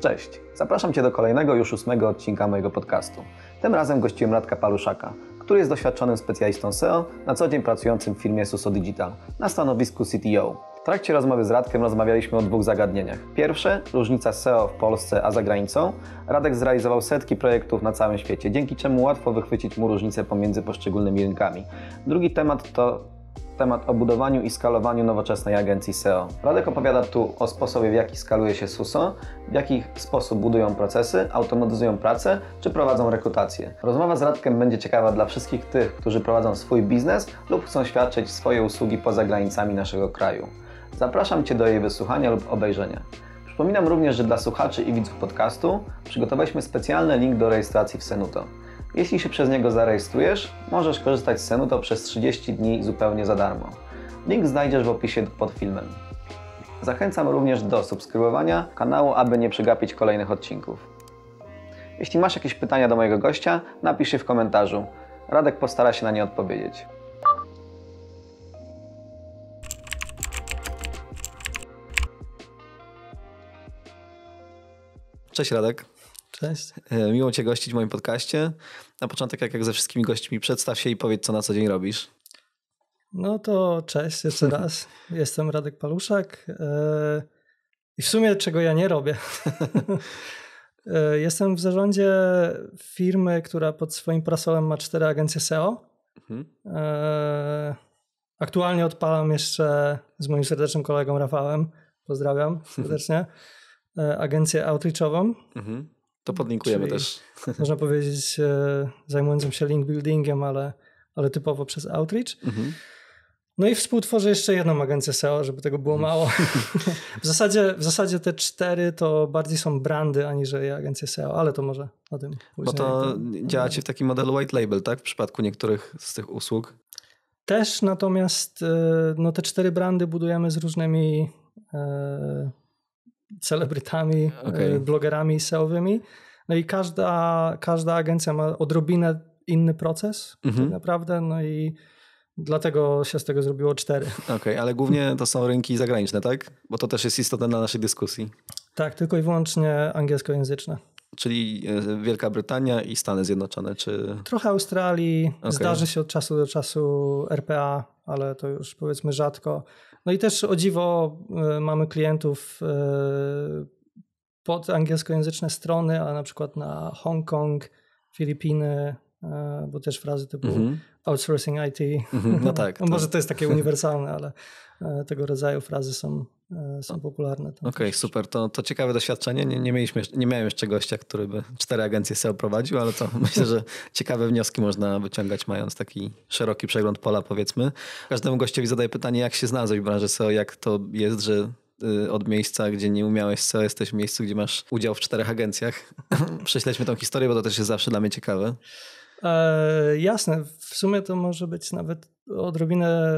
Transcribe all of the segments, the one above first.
Cześć, zapraszam Cię do kolejnego już ósmego odcinka mojego podcastu. Tym razem gościłem Radka Paluszaka, który jest doświadczonym specjalistą SEO, na co dzień pracującym w firmie Suso Digital na stanowisku CTO. W trakcie rozmowy z Radkiem rozmawialiśmy o dwóch zagadnieniach. Pierwsze, różnica SEO w Polsce a za granicą. Radek zrealizował setki projektów na całym świecie, dzięki czemu łatwo wychwycić mu różnice pomiędzy poszczególnymi rynkami. Drugi temat to temat o budowaniu i skalowaniu nowoczesnej agencji SEO. Radek opowiada tu o sposobie, w jaki skaluje się SUSO, w jaki sposób budują procesy, automatyzują pracę czy prowadzą rekrutację. Rozmowa z Radkiem będzie ciekawa dla wszystkich tych, którzy prowadzą swój biznes lub chcą świadczyć swoje usługi poza granicami naszego kraju. Zapraszam Cię do jej wysłuchania lub obejrzenia. Przypominam również, że dla słuchaczy i widzów podcastu przygotowaliśmy specjalny link do rejestracji w Senuto. Jeśli się przez niego zarejestrujesz, możesz korzystać z Senuto przez 30 dni zupełnie za darmo. Link znajdziesz w opisie pod filmem. Zachęcam również do subskrybowania kanału, aby nie przegapić kolejnych odcinków. Jeśli masz jakieś pytania do mojego gościa, napisz je w komentarzu. Radek postara się na nie odpowiedzieć. Cześć Radek. Cześć. E, miło Cię gościć w moim podcaście. Na początek, jak, jak ze wszystkimi gośćmi, przedstaw się i powiedz, co na co dzień robisz. No to cześć jeszcze raz. Jestem Radek Paluszak. E, I w sumie czego ja nie robię. E, jestem w zarządzie firmy, która pod swoim prasolem ma cztery agencje SEO. Mhm. E, aktualnie odpalam jeszcze z moim serdecznym kolegą Rafałem. Pozdrawiam serdecznie. Agencję outreachową. Mhm. To podlinkujemy Czyli też. Można powiedzieć, e, zajmującym się link buildingiem, ale, ale typowo przez outreach. Mhm. No i współtworzę jeszcze jedną agencję SEO, żeby tego było mało. w, zasadzie, w zasadzie te cztery to bardziej są brandy aniżeli agencje SEO, ale to może o tym Bo to działacie w takim modelu white label, tak? W przypadku niektórych z tych usług. Też, natomiast e, no, te cztery brandy budujemy z różnymi e, celebrytami, e, okay. blogerami seowymi. No i każda, każda agencja ma odrobinę inny proces, tak mhm. tak naprawdę. No i Dlatego się z tego zrobiło cztery. Okej, okay, ale głównie to są rynki zagraniczne, tak? Bo to też jest istotne dla naszej dyskusji. Tak, tylko i wyłącznie angielskojęzyczne. Czyli e, Wielka Brytania i Stany Zjednoczone, czy... Trochę Australii, okay. zdarzy się od czasu do czasu RPA, ale to już powiedzmy rzadko. No i też o dziwo e, mamy klientów e, pod angielskojęzyczne strony, a na przykład na Hongkong, Filipiny, e, bo też frazy typu mm -hmm. outsourcing IT. Mm -hmm. No tak. może tak. to jest takie uniwersalne, ale tego rodzaju frazy są E, są popularne. Okej, okay, super. To, to ciekawe doświadczenie. Nie, nie, mieliśmy, nie miałem jeszcze gościa, który by cztery agencje SEO prowadził, ale to myślę, że ciekawe wnioski można wyciągać, mając taki szeroki przegląd pola, powiedzmy. Każdemu gościowi zadaję pytanie, jak się znalazłeś w branży SEO, jak to jest, że y, od miejsca, gdzie nie umiałeś SEO, jesteś w miejscu, gdzie masz udział w czterech agencjach. Prześledźmy tą historię, bo to też jest zawsze dla mnie ciekawe. E, jasne, w sumie to może być nawet odrobinę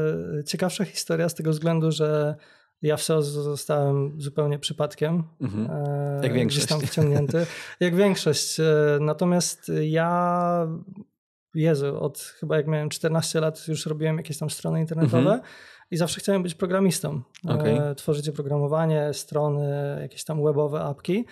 ciekawsza historia z tego względu, że ja w SOS zostałem zupełnie przypadkiem. Mhm. E, jak większość. Tam wciągnięty. Jak większość. E, natomiast ja, Jezu, od chyba jak miałem 14 lat już robiłem jakieś tam strony internetowe mhm. i zawsze chciałem być programistą. E, okay. Tworzyć oprogramowanie, strony, jakieś tam webowe apki.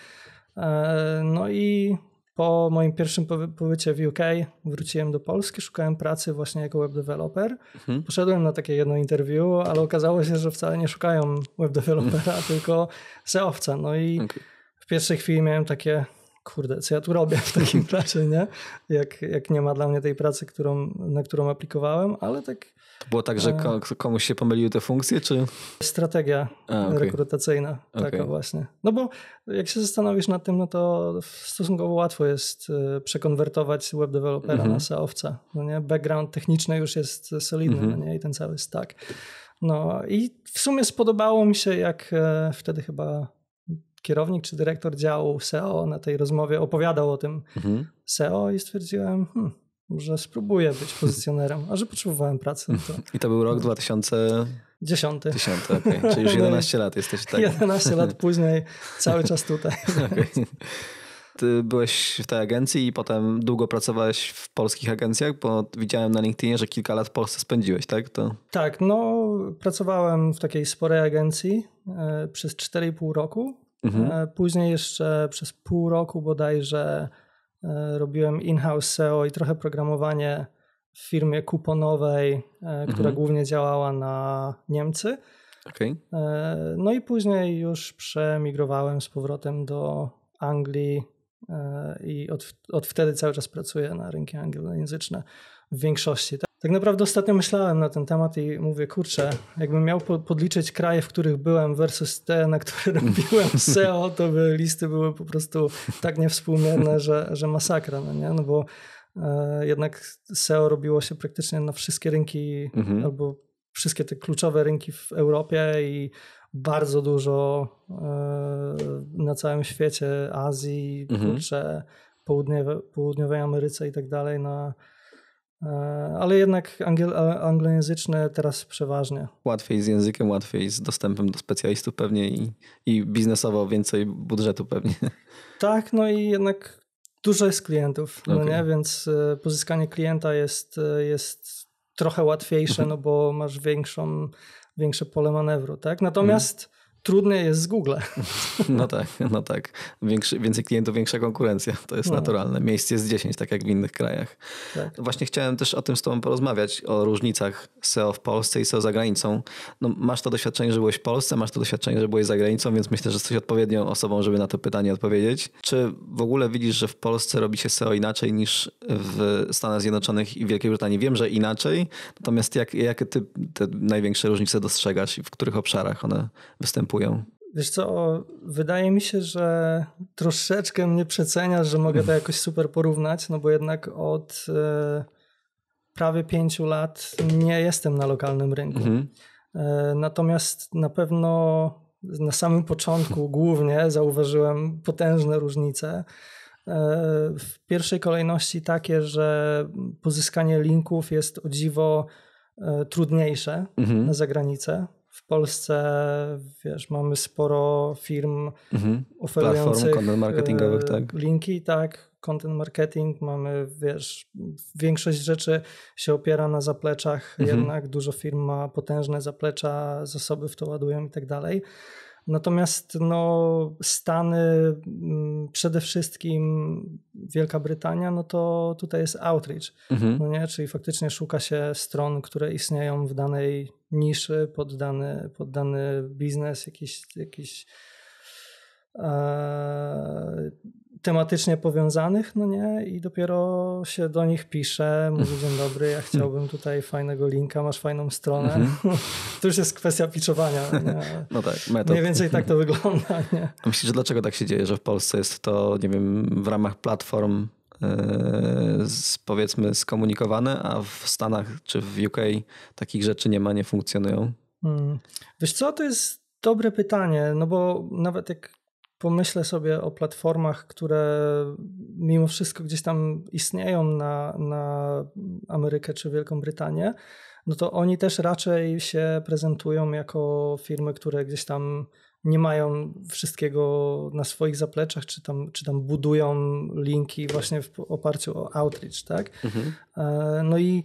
No i po moim pierwszym pobycie w UK wróciłem do Polski, szukałem pracy właśnie jako web developer. Mhm. Poszedłem na takie jedno interview, ale okazało się, że wcale nie szukają web developera, mhm. tylko seowca. No i okay. w pierwszej chwili miałem takie, kurde, co ja tu robię w takim razie, nie? Jak, jak nie ma dla mnie tej pracy, którą, na którą aplikowałem, ale tak to było tak, e. że komuś się pomyliły te funkcje, czy? Strategia A, okay. rekrutacyjna, taka okay. właśnie. No bo jak się zastanowisz nad tym, no to stosunkowo łatwo jest e, przekonwertować web dewelopera mm -hmm. na seowca. No nie? Background techniczny już jest solidny, mm -hmm. no mhm. nie? I ten cały stack. No i w sumie spodobało mi się, jak e, wtedy chyba kierownik czy dyrektor działu SEO na tej rozmowie opowiadał o tym mhm. SEO i stwierdziłem, hmm, że spróbuję być pozycjonerem, a że potrzebowałem pracy. No to... I to był rok 2010. 10, Okay. Czyli już 11 lat jesteś tak. 11 lat później, cały czas tutaj. Ty byłeś w tej agencji i potem długo pracowałeś w polskich agencjach, bo widziałem na LinkedInie, że kilka lat w Polsce spędziłeś, tak? To... Tak, no pracowałem w takiej sporej agencji e, przez 4,5 roku. Mhm. E, później jeszcze przez pół roku bodajże E, robiłem in-house SEO i trochę programowanie w firmie kuponowej, e, mhm. która głównie działała na Niemcy. Okay. E, no i później już przemigrowałem z powrotem do Anglii i od, od wtedy cały czas pracuję na rynki anglojęzyczne w większości. Tak naprawdę ostatnio myślałem na ten temat i mówię, kurczę, jakbym miał podliczyć kraje, w których byłem versus te, na które robiłem SEO, to by listy były po prostu tak niewspółmierne, że, że masakra, no nie? No bo e, jednak SEO robiło się praktycznie na wszystkie rynki mhm. albo wszystkie te kluczowe rynki w Europie i bardzo dużo e, na całym świecie, Azji, mhm. kurczę, południowe, południowej Ameryce i tak dalej na E, ale jednak angiel, anglojęzyczne teraz przeważnie. Łatwiej z językiem, łatwiej z dostępem do specjalistów pewnie i, i biznesowo więcej budżetu pewnie. Tak, no i jednak dużo jest klientów, okay. no nie? więc e, pozyskanie klienta jest, e, jest trochę łatwiejsze, mhm. no bo masz większą, większe pole manewru. Tak? Mhm. Natomiast trudne jest z Google. No tak, no tak. Większy, więcej klientów, większa konkurencja. To jest no. naturalne. Miejsce jest 10, tak jak w innych krajach. Tak. Właśnie chciałem też o tym z tobą porozmawiać, o różnicach SEO w Polsce i SEO za granicą. No, masz to doświadczenie, że byłeś w Polsce, masz to doświadczenie, że byłeś za granicą, więc myślę, że jesteś odpowiednią osobą, żeby na to pytanie odpowiedzieć. Czy w ogóle widzisz, że w Polsce robi się SEO inaczej niż w Stanach Zjednoczonych i Wielkiej Brytanii? Wiem, że inaczej, natomiast jak, jakie ty te największe różnice dostrzegasz i w których obszarach one występują? Wiesz co, wydaje mi się, że troszeczkę mnie przeceniasz, że mogę to jakoś super porównać, no bo jednak od e, prawie pięciu lat nie jestem na lokalnym rynku. Mhm. E, natomiast na pewno na samym początku głównie zauważyłem potężne różnice. E, w pierwszej kolejności takie, że pozyskanie linków jest o dziwo e, trudniejsze mhm. zagranicę. Polsce, wiesz, mamy sporo firm mhm. oferujących Platform, content marketingowych, e, tak. linki, tak, content marketing, mamy, wiesz, większość rzeczy się opiera na zapleczach, mhm. jednak dużo firm ma potężne zaplecza, zasoby w to ładują i tak dalej. Natomiast no, Stany, mm, przede wszystkim Wielka Brytania, no to tutaj jest outreach, mhm. no nie? czyli faktycznie szuka się stron, które istnieją w danej niszy, pod dany, pod dany biznes, jakiś, jakiś e, tematycznie powiązanych, no nie? I dopiero się do nich pisze, mówi dzień dobry, ja chciałbym tutaj fajnego linka, masz fajną stronę. Mhm. to już jest kwestia piczowania. No, no tak, metod. Mniej więcej tak to wygląda, nie? A myślisz, dlaczego tak się dzieje, że w Polsce jest to, nie wiem, w ramach platform e, z, powiedzmy skomunikowane, a w Stanach czy w UK takich rzeczy nie ma, nie funkcjonują? Hmm. Wiesz co, to jest dobre pytanie, no bo nawet jak pomyślę sobie o platformach, które mimo wszystko gdzieś tam istnieją na, na Amerykę czy Wielką Brytanię, no to oni też raczej się prezentują jako firmy, które gdzieś tam nie mają wszystkiego na swoich zapleczach, czy tam, czy tam budują linki właśnie w oparciu o outreach, tak? Mhm. E, no i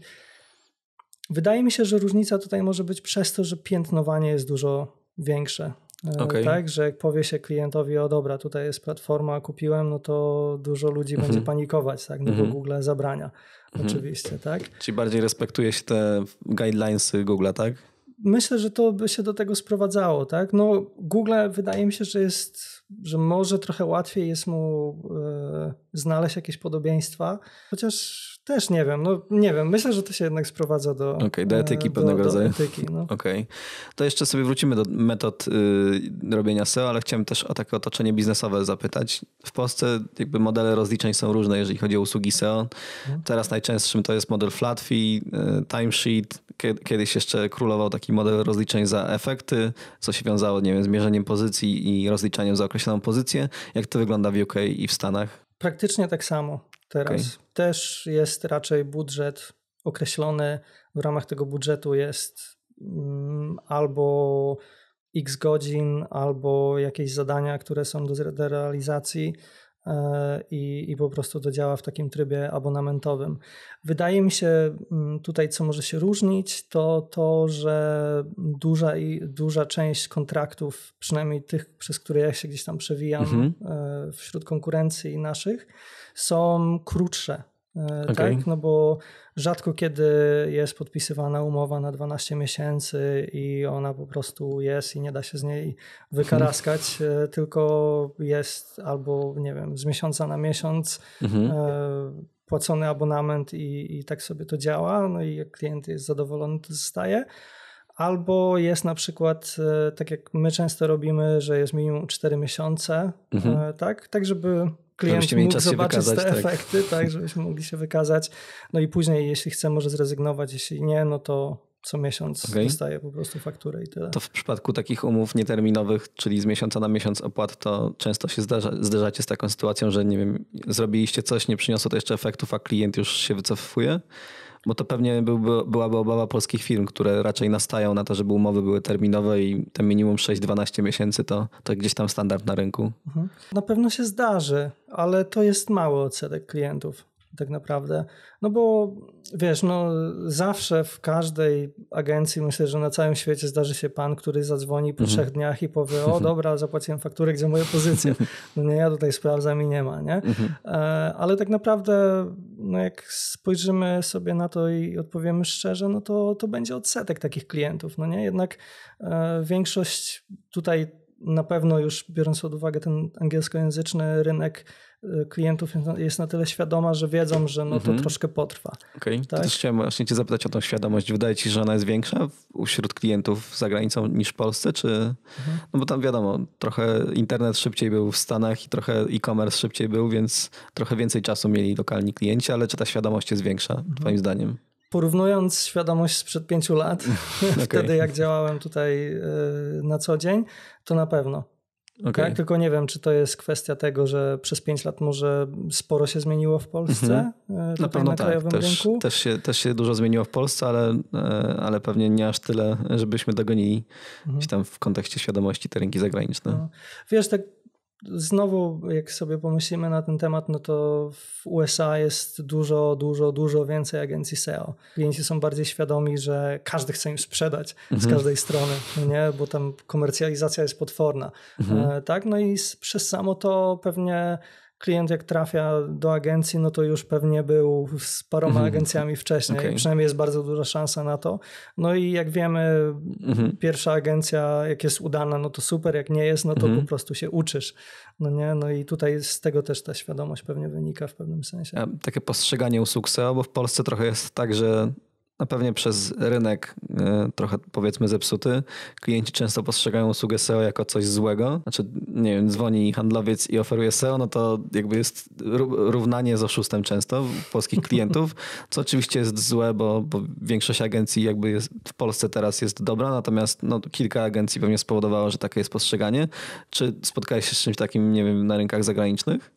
wydaje mi się, że różnica tutaj może być przez to, że piętnowanie jest dużo większe. E, okay. Tak, że jak powie się klientowi, o dobra, tutaj jest platforma, kupiłem, no to dużo ludzi mm -hmm. będzie mhm. panikować, tak, no mm -hmm. bo mhm. Google zabrania mm -hmm. oczywiście, tak. Czyli bardziej respektuje się te guidelines Google, tak? myślę, że to by się do tego sprowadzało, tak? No, Google wydaje mi się, że jest, że może trochę łatwiej jest mu e, znaleźć jakieś podobieństwa, chociaż też nie wiem, no nie wiem, myślę, że to się jednak sprowadza do... Okej, okay, do e, etyki do, pewnego do, rodzaju. Do etyki, no. Okej. Okay. To jeszcze sobie wrócimy do metod y, robienia SEO, ale chciałem też o takie otoczenie biznesowe zapytać. W Polsce jakby modele rozliczeń są różne, jeżeli chodzi o usługi SEO. Mhm. Teraz najczęstszym to jest model flat fee, y, timesheet, Kiedyś jeszcze królował taki model rozliczeń za efekty, co się wiązało nie wiem, z mierzeniem pozycji i rozliczaniem za określoną pozycję. Jak to wygląda w UK i w Stanach? Praktycznie tak samo teraz. Okay. Też jest raczej budżet określony. W ramach tego budżetu jest mm, albo x godzin, albo jakieś zadania, które są do realizacji i, i po prostu to działa w takim trybie abonamentowym. Wydaje mi się mm, tutaj, co może się różnić, to to, że duża, i, duża część kontraktów, przynajmniej tych, przez które ja się gdzieś tam przewijam mhm. E, wśród konkurencji naszych, są krótsze E, okay. Tak, no bo rzadko kiedy jest podpisywana umowa na 12 miesięcy i ona po prostu jest i nie da się z niej wykaraskać, mhm. e, tylko jest albo, nie wiem, z miesiąca na miesiąc mhm. e, płacony abonament i, i tak sobie to działa. No i jak klient jest zadowolony, to zostaje. Albo jest na przykład, tak jak my często robimy, że jest minimum 4 miesiące, mhm. tak, tak żeby klient mógł zobaczyć wykazać, te tak. efekty, tak, żebyśmy mogli się wykazać. No i później, jeśli chce, może zrezygnować, jeśli nie, no to co miesiąc okay. dostaje po prostu fakturę i tyle. To w przypadku takich umów nieterminowych, czyli z miesiąca na miesiąc opłat, to często się zderzacie z taką sytuacją, że nie wiem, zrobiliście coś, nie przyniosło to jeszcze efektów, a klient już się wycofuje? Bo to pewnie byłby, byłaby obawa polskich firm, które raczej nastają na to, żeby umowy były terminowe i te minimum 6-12 miesięcy to, to gdzieś tam standard na rynku. Mhm. Na pewno się zdarzy, ale to jest mały odsetek klientów tak naprawdę. No bo wiesz, no zawsze w każdej agencji, myślę, że na całym świecie zdarzy się pan, który zadzwoni po mhm. trzech dniach i powie, o dobra, zapłaciłem fakturę, gdzie moje pozycje? No nie, ja tutaj sprawdzam i nie ma, nie? Mhm. E, ale tak naprawdę, no jak spojrzymy sobie na to i odpowiemy szczerze, no to, to będzie odsetek takich klientów, no nie? Jednak e, większość tutaj na pewno już biorąc pod uwagę ten angielskojęzyczny rynek, Y, klientów jest na tyle świadoma, że wiedzą, że no to mhm. troszkę potrwa. Okej, okay. tak? chciałem właśnie cię zapytać o tą świadomość. Wydaje ci się, że ona jest większa wśród klientów za granicą niż w Polsce, czy... Mhm. No bo tam wiadomo, trochę internet szybciej był w Stanach i trochę e-commerce szybciej był, więc trochę więcej czasu mieli lokalni klienci, ale czy ta świadomość jest większa mhm. twoim zdaniem? Porównując świadomość sprzed pięciu lat, okay. wtedy jak działałem tutaj y, na co dzień, to na pewno. Okay. Tak, tylko nie wiem, czy to jest kwestia tego, że przez 5 lat może sporo się zmieniło w Polsce. Mm-hmm. Na pewno na tak. Też, rynku. Też, się, też się dużo zmieniło w Polsce, ale, e, ale pewnie nie aż tyle, żebyśmy dogonili mhm. tam w kontekście świadomości te rynki zagraniczne. No. Wiesz, tak Znowu, jak sobie pomyślimy na ten temat, no to w USA jest dużo, dużo, dużo więcej agencji SEO. Klienci są bardziej świadomi, że każdy chce im sprzedać mhm. z każdej strony, no nie? bo tam komercjalizacja jest potworna. Mhm. E, tak, no i przez samo to pewnie klient jak trafia do agencji, no to już pewnie był z paroma mm-hmm. agencjami wcześniej. Okay. Przynajmniej jest bardzo duża szansa na to. No i jak wiemy, mm-hmm. pierwsza agencja, jak jest udana, no to super, jak nie jest, no to mm-hmm. po prostu się uczysz. No nie? No i tutaj z tego też ta świadomość pewnie wynika w pewnym sensie. A takie postrzeganie u SEO, bo w Polsce trochę jest tak, że na no pewnie przez rynek e, trochę powiedzmy zepsuty, klienci często postrzegają usługę SEO jako coś złego. Znaczy, nie wiem, dzwoni handlowiec i oferuje SEO, no to jakby jest równanie z oszustem często polskich klientów, co oczywiście jest złe, bo, bo większość agencji jakby jest, w Polsce teraz jest dobra, natomiast no, kilka agencji pewnie spowodowało, że takie jest postrzeganie. Czy spotkałeś się z czymś takim, nie wiem, na rynkach zagranicznych?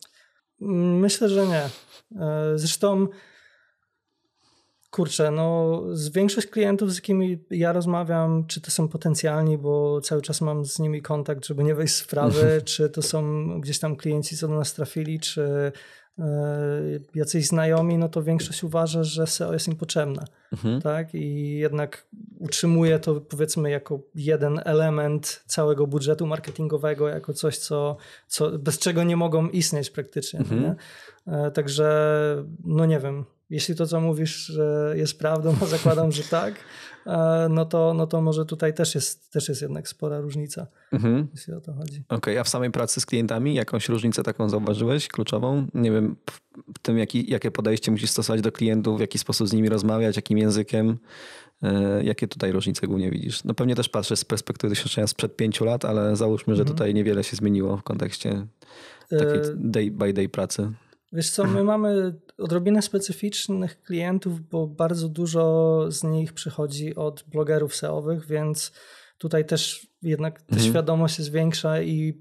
Myślę, że nie. E, zresztą Kurczę, no z większość klientów, z jakimi ja rozmawiam, czy to są potencjalni, bo cały czas mam z nimi kontakt, żeby nie wejść z sprawy, mhm. czy to są gdzieś tam klienci, co do nas trafili, czy e, jacyś znajomi, no to większość uważa, że SEO jest im potrzebne. Mhm. Tak? I jednak utrzymuje to powiedzmy jako jeden element całego budżetu marketingowego, jako coś, co, co bez czego nie mogą istnieć praktycznie. Mhm. Nie? E, także, no nie wiem, jeśli to, co mówisz, jest prawdą, a zakładam, że tak, e, no to, no to może tutaj też jest, też jest jednak spora różnica, mhm. jeśli o to chodzi. Okej, okay, a w samej pracy z klientami jakąś różnicę taką zauważyłeś, kluczową? Nie wiem, w tym, jaki, jakie podejście musisz stosować do klientów, w jaki sposób z nimi rozmawiać, jakim językiem, e, Jakie tutaj różnice głównie widzisz? No pewnie też patrzę z perspektywy doświadczenia sprzed pięciu lat, ale załóżmy, że mhm. tutaj niewiele się zmieniło w kontekście takiej e, day by day pracy. Wiesz co, my mhm. mamy odrobinę specyficznych klientów, bo bardzo dużo z nich przychodzi od blogerów SEOwych, więc tutaj też jednak ta mhm. świadomość jest większa i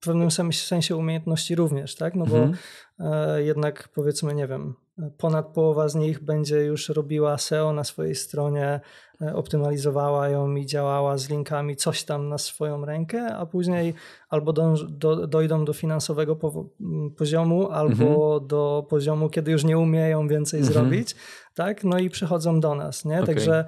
w pewnym sensie umiejętności również, tak? No bo mhm. e, jednak powiedzmy, nie wiem, Ponad połowa z nich będzie już robiła SEO na swojej stronie, e, optymalizowała ją i działała z linkami coś tam na swoją rękę, a później albo do, do, dojdą do finansowego po, mm, poziomu, albo mhm. do poziomu, kiedy już nie umieją więcej mhm. zrobić, tak? No i przychodzą do nas, nie? Okay. Także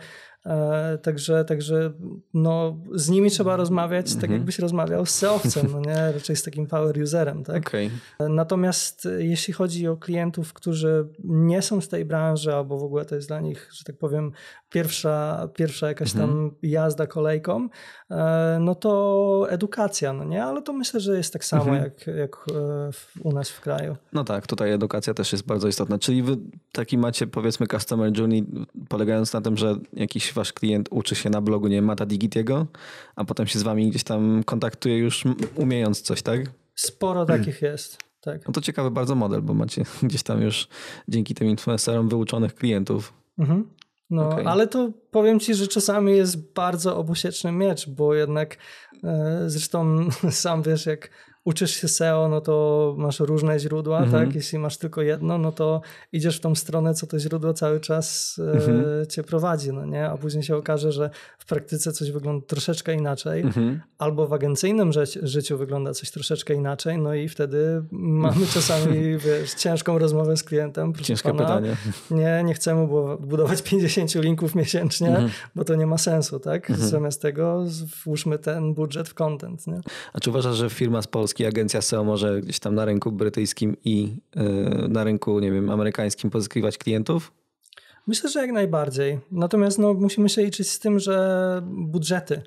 E, także, także no, z nimi trzeba rozmawiać tak, mhm. jakbyś rozmawiał z seowcem, no nie? raczej z takim power userem. Tak? Okay. E, natomiast e, jeśli chodzi o klientów, którzy nie są z tej branży, albo w ogóle to jest dla nich, że tak powiem, pierwsza, pierwsza jakaś mhm. tam jazda kolejką, e, no to edukacja, no nie? Ale to myślę, że jest tak samo mhm. jak, jak e, u nas w kraju. No tak, tutaj edukacja też jest bardzo istotna. Czyli wy taki macie powiedzmy customer journey polegając na tym, że jakiś wasz klient uczy się na blogu, nie Mata Digitiego, a potem się z wami gdzieś tam kontaktuje już umiejąc coś, tak? Sporo hmm. takich jest. Tak. No to ciekawy bardzo model, bo macie gdzieś tam już dzięki tym influencerom wyuczonych klientów. Mhm. No, okay. ale to powiem ci, że czasami jest bardzo obusieczny miecz, bo jednak e, zresztą sam wiesz, jak uczysz się SEO, no to masz różne źródła, mhm. tak? Jeśli masz tylko jedno, no to idziesz w tą stronę, co to źródło cały czas e, mhm. cię prowadzi, no nie? A później się okaże, że w praktyce coś wygląda troszeczkę inaczej, mhm. albo w agencyjnym ży życiu wygląda coś troszeczkę inaczej, no i wtedy mamy czasami wiesz, ciężką rozmowę z klientem. Ciężkie pana, pytanie. Nie, nie chcemy budować 50 linków miesięcznie, mhm. bo to nie ma sensu, tak? Mhm. Zamiast tego włóżmy ten budżet w content, nie? A czy uważasz, że firma z Polski Polski agencja SEO może gdzieś tam na rynku brytyjskim i e, na rynku, nie wiem, amerykańskim pozyskiwać klientów? Myślę, że jak najbardziej. Natomiast no, musimy się liczyć z tym, że budżety,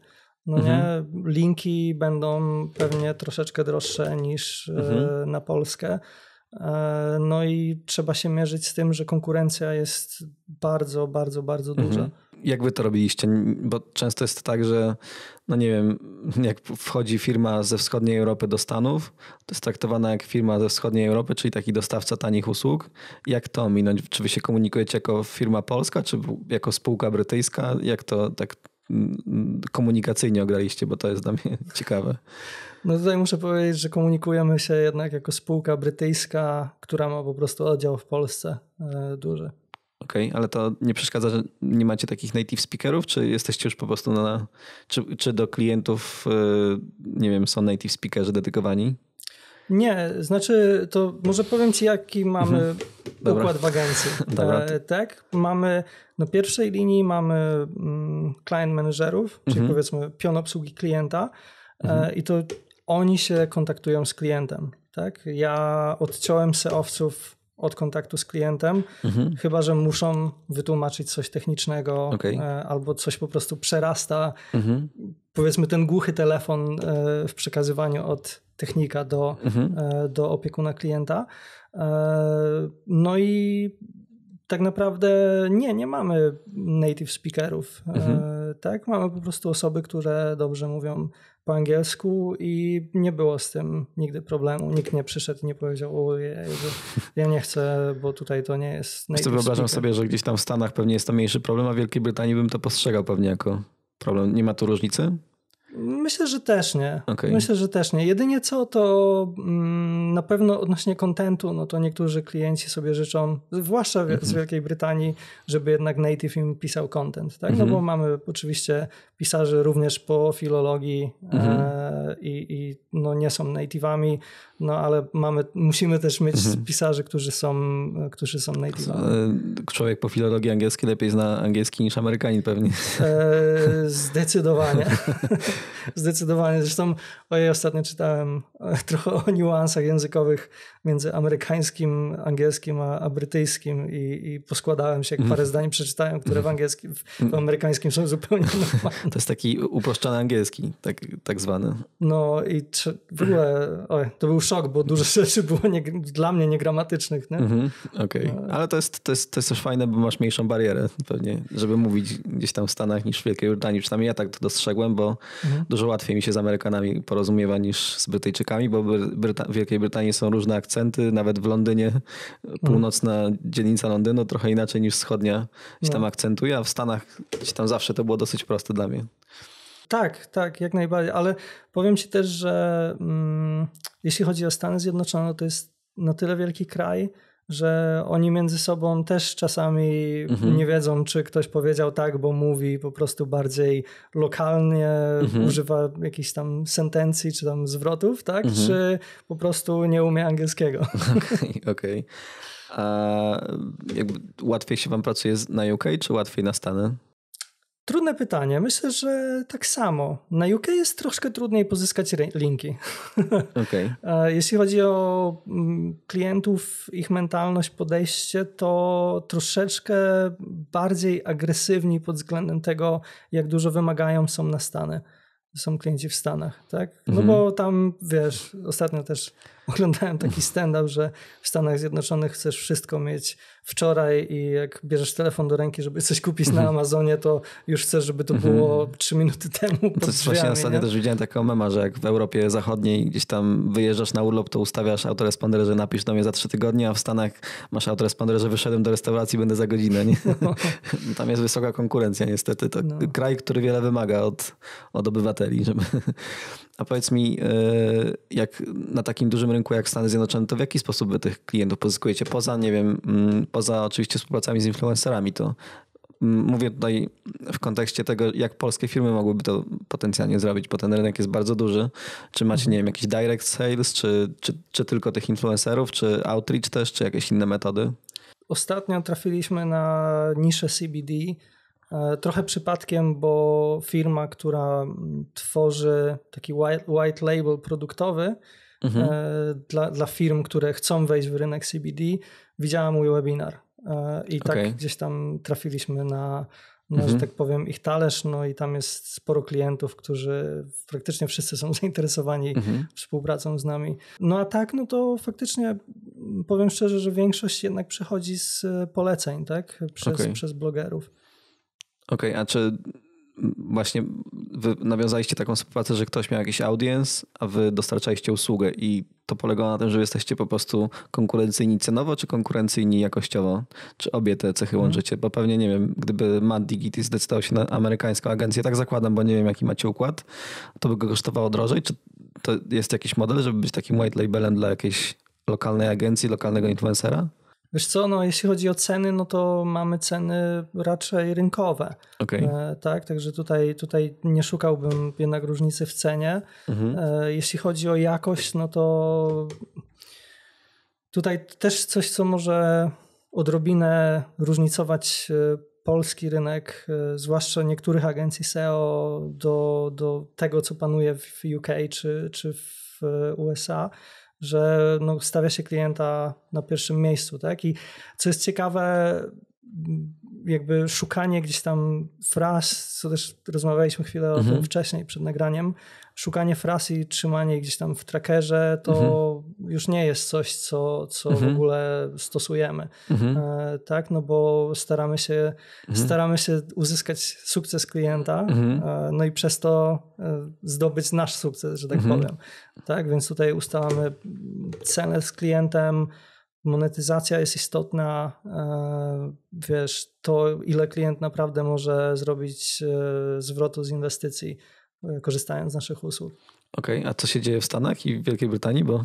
no mhm. nie, linki będą pewnie troszeczkę droższe niż e, mhm. na Polskę. E, no i trzeba się mierzyć z tym, że konkurencja jest bardzo, bardzo, bardzo duża. Mhm jak wy to robiliście? Bo często jest tak, że no nie wiem, jak wchodzi firma ze wschodniej Europy do Stanów, to jest traktowana jak firma ze wschodniej Europy, czyli taki dostawca tanich usług. Jak to minąć? Czy wy się komunikujecie jako firma polska, czy jako spółka brytyjska? Jak to tak komunikacyjnie ograliście, bo to jest dla mnie ciekawe. No tutaj muszę powiedzieć, że komunikujemy się jednak jako spółka brytyjska, która ma po prostu oddział w Polsce e, duży okej, okay, ale to nie przeszkadza, że nie macie takich native speakerów, czy jesteście już po prostu na, czy, czy do klientów, y, nie wiem, są native speakerzy dedykowani? Nie, znaczy to może powiem ci, jaki mamy mhm. układ w agencji. E, tak, mamy na no, pierwszej linii mamy mm, client managerów, czyli mhm. powiedzmy pion obsługi klienta e, mhm. i to oni się kontaktują z klientem. Tak? Ja odciąłem seowców od kontaktu z klientem, mhm. chyba że muszą wytłumaczyć coś technicznego okay. E, albo coś po prostu przerasta, mhm. powiedzmy, ten głuchy telefon e, w przekazywaniu od technika do, mhm. E, do opiekuna klienta. No i tak naprawdę nie, nie mamy native speakerów. E, mhm. Tak, mamy po prostu osoby, które dobrze mówią po angielsku i nie było z tym nigdy problemu. Nikt nie przyszedł i nie powiedział, o je, ja nie chcę, bo tutaj to nie jest native Wyobrażam speaker. sobie, że gdzieś tam w Stanach pewnie jest to mniejszy problem, a w Wielkiej Brytanii bym to postrzegał pewnie jako problem. Nie ma tu różnicy? Myślę, że też nie. Okay. Myślę, że też nie. Jedynie co to mm, na pewno odnośnie kontentu, no to niektórzy klienci sobie życzą, zwłaszcza mm -hmm. z Wielkiej Brytanii, żeby jednak native im pisał kontent, tak? Mm -hmm. No bo mhm. mamy oczywiście pisarzy również po filologii -hmm. e, i, i, no nie są native'ami, no ale mamy, musimy też mieć mhm. pisarzy, którzy są, którzy są native'ami. E, człowiek po filologii angielskiej lepiej zna angielski niż Amerykanin pewnie. E, zdecydowanie. Zdecydowanie. Zresztą ojej, ostatnio czytałem e, trochę o niuansach językowych między amerykańskim, angielskim a, a brytyjskim i, i, poskładałem się, jak mm. parę zdań przeczytałem, które w mhm. angielskim, w mhm. amerykańskim są zupełnie normalne. To jest taki uproszczony angielski, tak, tak zwany. No i czy, w ogóle oj, to był szok, bo dużo mhm. rzeczy było nie, dla mnie niegramatycznych. Nie? Mm -hmm. Okej, okay. No. ale to jest, to, jest, to jest też fajne, bo masz mniejszą barierę pewnie, żeby mówić gdzieś tam w Stanach niż w Wielkiej Brytanii. Przynajmniej ja tak to dostrzegłem, bo Dużo łatwiej mi się z Amerykanami porozumiewa niż z Brytyjczykami, bo Bryta w Wielkiej Brytanii są różne akcenty, nawet w Londynie e, północna dzielnica Londynu trochę inaczej niż wschodnia się tam no. akcentuje, a w Stanach się tam zawsze to było dosyć proste dla mnie. Tak, tak, jak najbardziej, ale powiem ci też, że mm, jeśli chodzi o Stany Zjednoczone, to jest na tyle wielki kraj, że oni między sobą też czasami mhm. nie wiedzą, czy ktoś powiedział tak, bo mówi po prostu bardziej lokalnie, mhm. używa jakichś tam sentencji czy tam zwrotów, tak? Mhm. Czy po prostu nie umie angielskiego. Okej. Okay, okay. A jakby łatwiej się wam pracuje na UK, czy łatwiej na Stany? Trudne pytanie. Myślę, że tak samo. Na UK jest troszkę trudniej pozyskać linki. Okay. E, jeśli chodzi o mm, klientów, ich mentalność, podejście, to troszeczkę bardziej agresywni pod względem tego, jak dużo wymagają są na Stany. Są klienci w Stanach, tak? No mm -hmm. bo tam, wiesz, ostatnio też oglądałem taki stand-up, że w Stanach Zjednoczonych chcesz wszystko mieć wczoraj i jak bierzesz telefon do ręki, żeby coś kupić na mhm. Amazonie, to już chcesz, żeby to było mhm. trzy minuty temu pod To jest właśnie ostatnio też widziałem taką mema, że jak w Europie Zachodniej gdzieś tam wyjeżdżasz na urlop, to ustawiasz autoresponder, że napisz do mnie za trzy tygodnie, a w Stanach masz autoresponder, że wyszedłem do restauracji, będę za godzinę. Nie? No. Tam jest wysoka konkurencja niestety. To no. kraj, który wiele wymaga od, od obywateli, żeby, a powiedz mi, e, jak na takim dużym rynku jak Stany Zjednoczone, to w jaki sposób wy tych klientów pozyskujecie? Poza, nie wiem, mm, poza oczywiście współpracami z influencerami, to mm, mówię tutaj w kontekście tego, jak polskie firmy mogłyby to potencjalnie zrobić, bo ten rynek jest bardzo duży. Czy macie, nie wiem, jakiś direct sales, czy, czy, czy tylko tych influencerów, czy outreach też, czy jakieś inne metody? Ostatnio trafiliśmy na niszę CBD, E, trochę przypadkiem, bo firma, która tworzy taki white, white label produktowy mhm. E, dla, dla firm, które chcą wejść w rynek CBD, widziała mój webinar. E, I tak okay. gdzieś tam trafiliśmy na, no, mhm. że tak powiem, ich talerz, no i tam jest sporo klientów, którzy praktycznie wszyscy są zainteresowani mhm. współpracą z nami. No a tak, no to faktycznie powiem szczerze, że większość jednak przychodzi z poleceń, tak? Przez, okay. przez blogerów. Okej, okay, a czy właśnie wy nawiązaliście taką współpracę, że ktoś miał jakiś audience, a wy dostarczaliście usługę i to polegało na tym, że jesteście po prostu konkurencyjni cenowo, czy konkurencyjni jakościowo? Czy obie te cechy hmm. łączycie? Bo pewnie, nie wiem, gdyby Matt Digity zdecydował się na amerykańską agencję, tak zakładam, bo nie wiem, jaki macie układ, to by go kosztowało drożej? Czy to jest jakiś model, żeby być takim white labelem dla jakiejś lokalnej agencji, lokalnego influencera? Wiesz co, no jeśli chodzi o ceny, no to mamy ceny raczej rynkowe. Okay. E, tak, także tutaj, tutaj nie szukałbym jednak różnicy w cenie. Mhm. E, jeśli chodzi o jakość, no to tutaj też coś, co może odrobinę różnicować e, polski rynek, e, zwłaszcza niektórych agencji SEO do, do tego, co panuje w UK czy, czy w e, USA, że no, stawia się klienta na pierwszym miejscu, tak? I co jest ciekawe, jakby szukanie gdzieś tam fraz, co też rozmawialiśmy chwilę o tym mhm. wcześniej przed nagraniem, szukanie fraz i trzymanie gdzieś tam w trackerze, to mhm. już nie jest coś, co, co mhm. w ogóle stosujemy. Mhm. E, tak, no bo staramy się, mhm. staramy się uzyskać sukces klienta, e, no i przez to e, zdobyć nasz sukces, że tak powiem. Tak, więc tutaj ustalamy cenę z klientem, monetyzacja jest istotna. E, wiesz, to ile klient naprawdę może zrobić e, zwrotu z inwestycji, e, korzystając z naszych usług. Okej, okay, a co się dzieje w Stanach i w Wielkiej Brytanii? Bo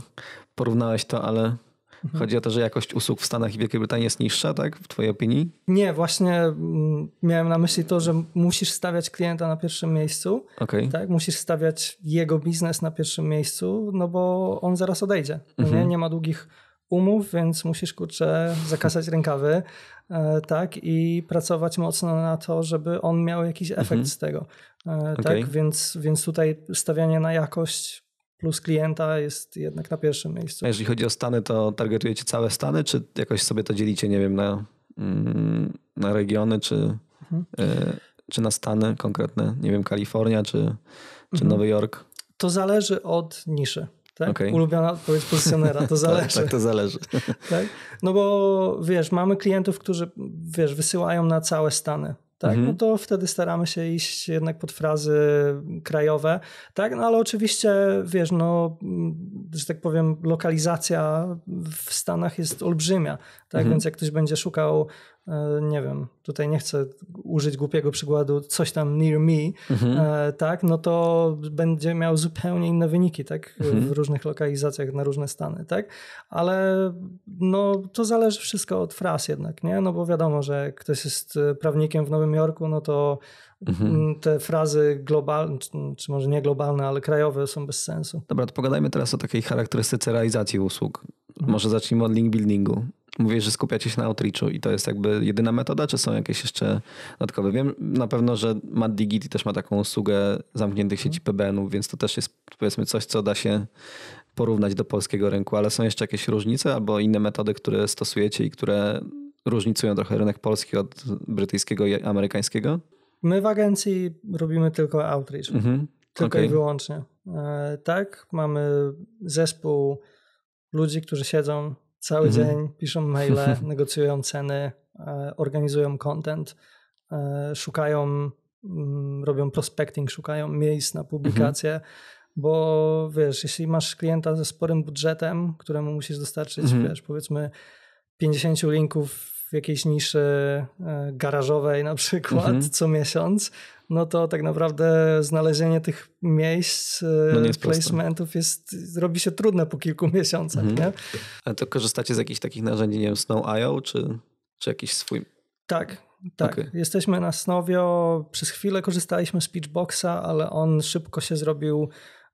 porównałeś to, ale mhm. chodzi o to, że jakość usług w Stanach i Wielkiej Brytanii jest niższa, tak? W Twojej opinii? Nie, właśnie mm, miałem na myśli to, że musisz stawiać klienta na pierwszym miejscu. Okay. Tak? Musisz stawiać jego biznes na pierwszym miejscu, no bo on zaraz odejdzie. No nie? Mhm. nie ma długich umów, więc musisz kurczę zakasać rękawy, e, tak, i pracować mocno na to, żeby on miał jakiś efekt mhm. z tego. E, tak, okay. więc, więc tutaj stawianie na jakość plus klienta jest jednak na pierwszym miejscu. A jeżeli chodzi o Stany, to targetujecie całe Stany, czy jakoś sobie to dzielicie, nie wiem, na, mm, na regiony, czy, mhm. E, czy na Stany konkretne, nie wiem, Kalifornia, czy, czy mhm. Nowy Jork? To zależy od niszy. Tak? Okay. Ulubiona odpowiedź pozycjonera, to tak, tak, zależy. tak, to zależy. tak? No bo wiesz, mamy klientów, którzy wiesz, wysyłają na całe Stany. Tak, mhm. no to wtedy staramy się iść jednak pod frazy krajowe, tak, no ale oczywiście, wiesz, no, mm, że tak powiem, lokalizacja w Stanach jest olbrzymia, tak, mhm. więc jak ktoś będzie szukał E, nie wiem, tutaj nie chcę użyć głupiego przykładu, coś tam near me, mhm. E, tak, no to będzie miał zupełnie inne wyniki, tak, mhm. w różnych lokalizacjach, na różne stany, tak, ale no to zależy wszystko od fraz jednak, nie, no bo wiadomo, że ktoś jest e, prawnikiem w Nowym Jorku, no to Mhm. te frazy globalne, czy może nie globalne, ale krajowe są bez sensu. Dobra, to pogadajmy teraz o takiej charakterystyce realizacji usług. Mhm. Może zacznijmy od link buildingu. Mówisz, że skupiacie się na outreachu i to jest jakby jedyna metoda, czy są jakieś jeszcze dodatkowe? Wiem na pewno, że Mad Digity też ma taką usługę zamkniętych sieci mhm. PBN-ów, więc to też jest powiedzmy coś, co da się porównać do polskiego rynku, ale są jeszcze jakieś różnice albo inne metody, które stosujecie i które różnicują trochę rynek polski od brytyjskiego i amerykańskiego? My w agencji robimy tylko outreach. Mhm. Tylko okay. i wyłącznie. E, tak, mamy zespół ludzi, którzy siedzą Cały mhm. dzień piszą maile, negocjują ceny, e, organizują content, e, szukają, mm, robią prospecting, szukają miejsc na publikacje. Mhm. Bo wiesz, jeśli masz klienta ze sporym budżetem, któremu musisz dostarczyć, mhm. wiesz, powiedzmy 50 linków w jakiejś niszy e, garażowej na przykład mhm. co miesiąc, no to tak naprawdę znalezienie tych miejsc, e, no jest placementów jest, robi się trudne po kilku miesiącach. Mhm. Nie? A to korzystacie z jakichś takich narzędzi, nie wiem, Snow.io czy, czy jakiś swój? Tak, tak. Okay. Jesteśmy na Snowio. Przez chwilę korzystaliśmy z Pitchboxa, ale on szybko się zrobił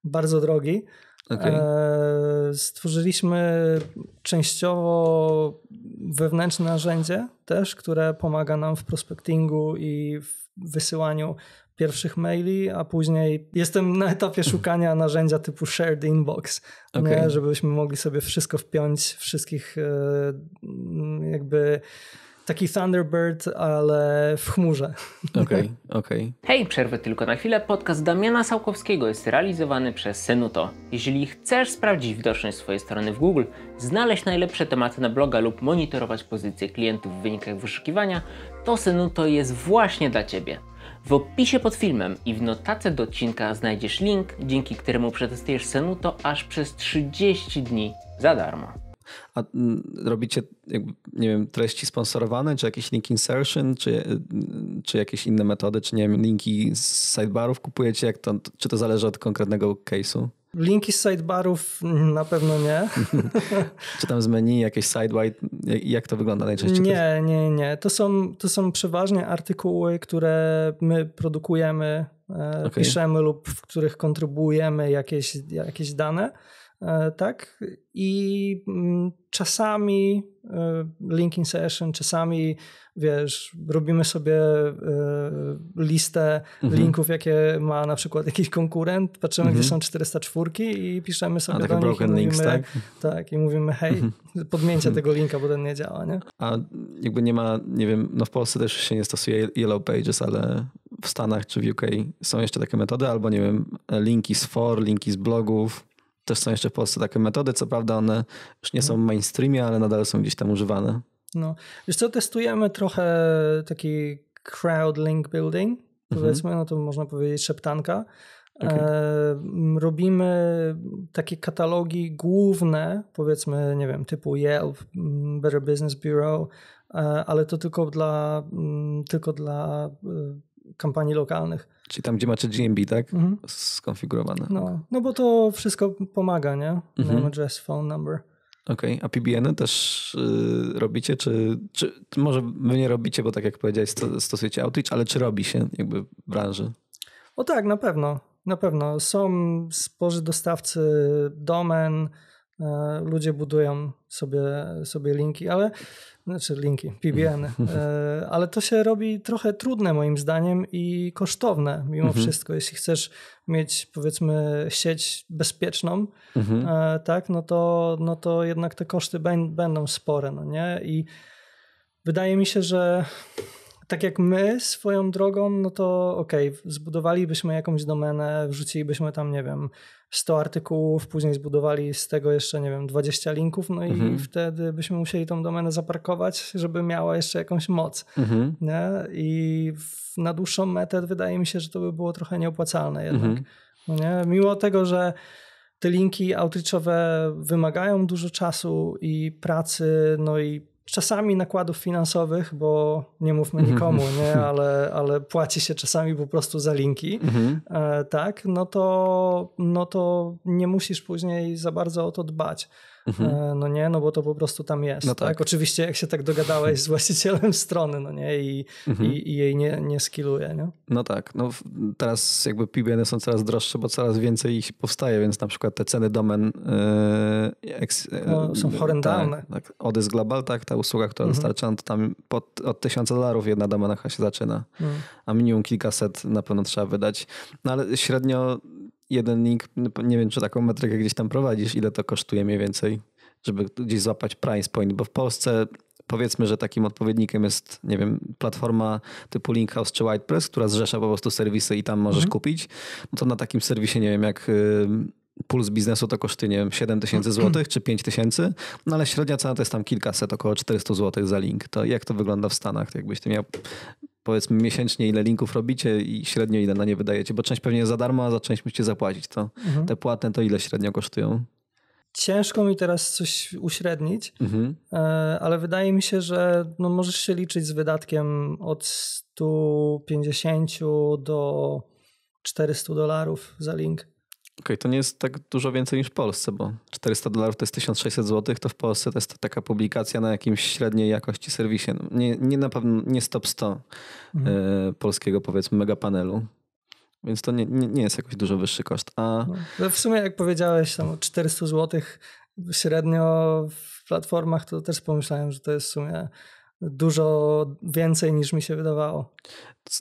bardzo drogi. Okay. E, stworzyliśmy częściowo wewnętrzne narzędzie też, które pomaga nam w prospectingu i w wysyłaniu pierwszych maili, a później jestem na etapie szukania narzędzia typu shared inbox, okay. nie? żebyśmy mogli sobie wszystko wpiąć, wszystkich e, jakby Taki Thunderbird, ale w chmurze. Okej, okay, okej. Okay. Hej, przerwę tylko na chwilę. Podcast Damiana Sałkowskiego jest realizowany przez Senuto. Jeśli chcesz sprawdzić widoczność swojej strony w Google, znaleźć najlepsze tematy na bloga lub monitorować pozycję klientów w wynikach wyszukiwania, to Senuto jest właśnie dla Ciebie. W opisie pod filmem i w notatce do odcinka znajdziesz link, dzięki któremu przetestujesz Senuto aż przez 30 dni za darmo. A mm, robicie, jakby, nie wiem, treści sponsorowane, czy jakieś link insertion, czy, y, czy jakieś inne metody, czy nie wiem, linki z sidebarów kupujecie? Jak to, czy to zależy od konkretnego case'u? Linki z sidebarów mm, na pewno nie. Czy tam z menu jakieś sidewide? Jak to wygląda najczęściej? Nie, nie, nie. To są, to są przeważnie artykuły, które my produkujemy, e, okay. piszemy lub w których kontrybujemy jakieś, jakieś dane. E, tak? I mm, czasami e, linking session, czasami wiesz, robimy sobie e, listę mhm. linków, jakie ma na przykład jakiś konkurent, patrzymy, mhm. gdzie są 404 i piszemy sobie A, do nich i mówimy, links, tak? tak? i mówimy hej, mhm. podmięcie mhm. tego linka, bo ten nie działa, nie? A jakby nie ma, nie wiem, no w Polsce też się nie stosuje y, Yellow Pages, ale w Stanach czy w UK są jeszcze takie metody, albo nie wiem, linki z for, linki z blogów, też są jeszcze w Polsce takie metody, co prawda one już nie są w mhm. mainstreamie, ale nadal są gdzieś tam używane. No, wiesz co, testujemy trochę taki crowd link building, mhm. powiedzmy, no to można powiedzieć szeptanka. Okay. E, robimy takie katalogi główne, powiedzmy, nie wiem, typu Yelp, Better Business Bureau, e, ale to tylko dla, tylko dla e, kampanii lokalnych. Czyli tam, gdzie macie GMB, tak? Mhm. Skonfigurowane. No, no bo to wszystko pomaga, nie? Mhm. Name, address, phone number. Okej, okay. a PBN y też y, robicie, czy, czy może wy nie robicie, bo tak jak powiedziałeś, sto, stosujecie outreach, ale czy robi się jakby w branży? O tak, na pewno. Na pewno. Są sporzy dostawcy domen, e, ludzie budują sobie, sobie linki, ale znaczy linki, PBN, mhm. e, ale to się robi trochę trudne moim zdaniem i kosztowne mimo mhm. wszystko. Jeśli chcesz mieć powiedzmy sieć bezpieczną, mhm. E, tak, no to, no to jednak te koszty będą spore, no nie? I wydaje mi się, że tak jak my swoją drogą, no to okej, okay, zbudowalibyśmy jakąś domenę, wrzucilibyśmy tam, nie wiem, 100 artykułów, później zbudowali z tego jeszcze, nie wiem, 20 linków, no mhm. i wtedy byśmy musieli tą domenę zaparkować, żeby miała jeszcze jakąś moc. Mhm. Nie? I w, na dłuższą metę wydaje mi się, że to by było trochę nieopłacalne jednak. Mhm. No nie? Mimo tego, że te linki outreachowe wymagają dużo czasu i pracy, no i czasami nakładów finansowych, bo nie mówmy mhm. nikomu, nie, ale, ale płaci się czasami po prostu za linki, mhm. E, tak, no to, no to nie musisz później za bardzo o to dbać. Mhm. E, no nie, no bo to po prostu tam jest. No tak? tak? Oczywiście, jak się tak dogadałeś z właścicielem strony, no nie, i, mhm. i, i, jej nie, nie skiluje, nie? No tak, no teraz jakby PBN y są coraz droższe, bo coraz więcej ich powstaje, więc na przykład te ceny domen yy, no, są tak, horrendalne. Tak, tak. Odys Global, tak, ta usługa, która mhm. dostarczana, no to tam pod, od 1000 dolarów jedna domena się zaczyna, mhm. a minimum kilkaset na pewno trzeba wydać. No ale średnio jeden link, no, nie wiem, czy taką metrykę gdzieś tam prowadzisz, ile to kosztuje mniej więcej, żeby gdzieś złapać price point, bo w Polsce powiedzmy, że takim odpowiednikiem jest, nie wiem, platforma typu Linkhouse czy WordPress, która zrzesza po prostu serwisy i tam możesz mhm. kupić, no to na takim serwisie, nie wiem, jak y, puls biznesu to koszty, nie wiem, 7 tysięcy mhm. złotych czy 5 tysięcy, no ale średnia cena to jest tam kilkaset, około 400 złotych za link. To jak to wygląda w Stanach? Jakbyś ty miał powiedzmy miesięcznie, ile linków robicie i średnio ile na nie wydajecie, bo część pewnie za darmo, a za część musicie zapłacić. To mhm. te płatne to ile średnio kosztują? Ciężko mi teraz coś uśrednić, mhm. E, ale wydaje mi się, że no możesz się liczyć z wydatkiem od 150 do 400 dolarów za link. Okej, okay, to nie jest tak dużo więcej niż w Polsce, bo 400 dolarów to jest 1600 zł, to w Polsce to jest to taka publikacja na jakimś średniej jakości serwisie. No, nie, nie na pewno, nie stop 100 e, mhm. y, polskiego powiedzmy megapanelu, więc to nie, nie, nie, jest jakoś dużo wyższy koszt. A... No, no w sumie jak powiedziałeś, tam 400 zł średnio w platformach, to też pomyślałem, że to jest w sumie dużo więcej niż mi się wydawało.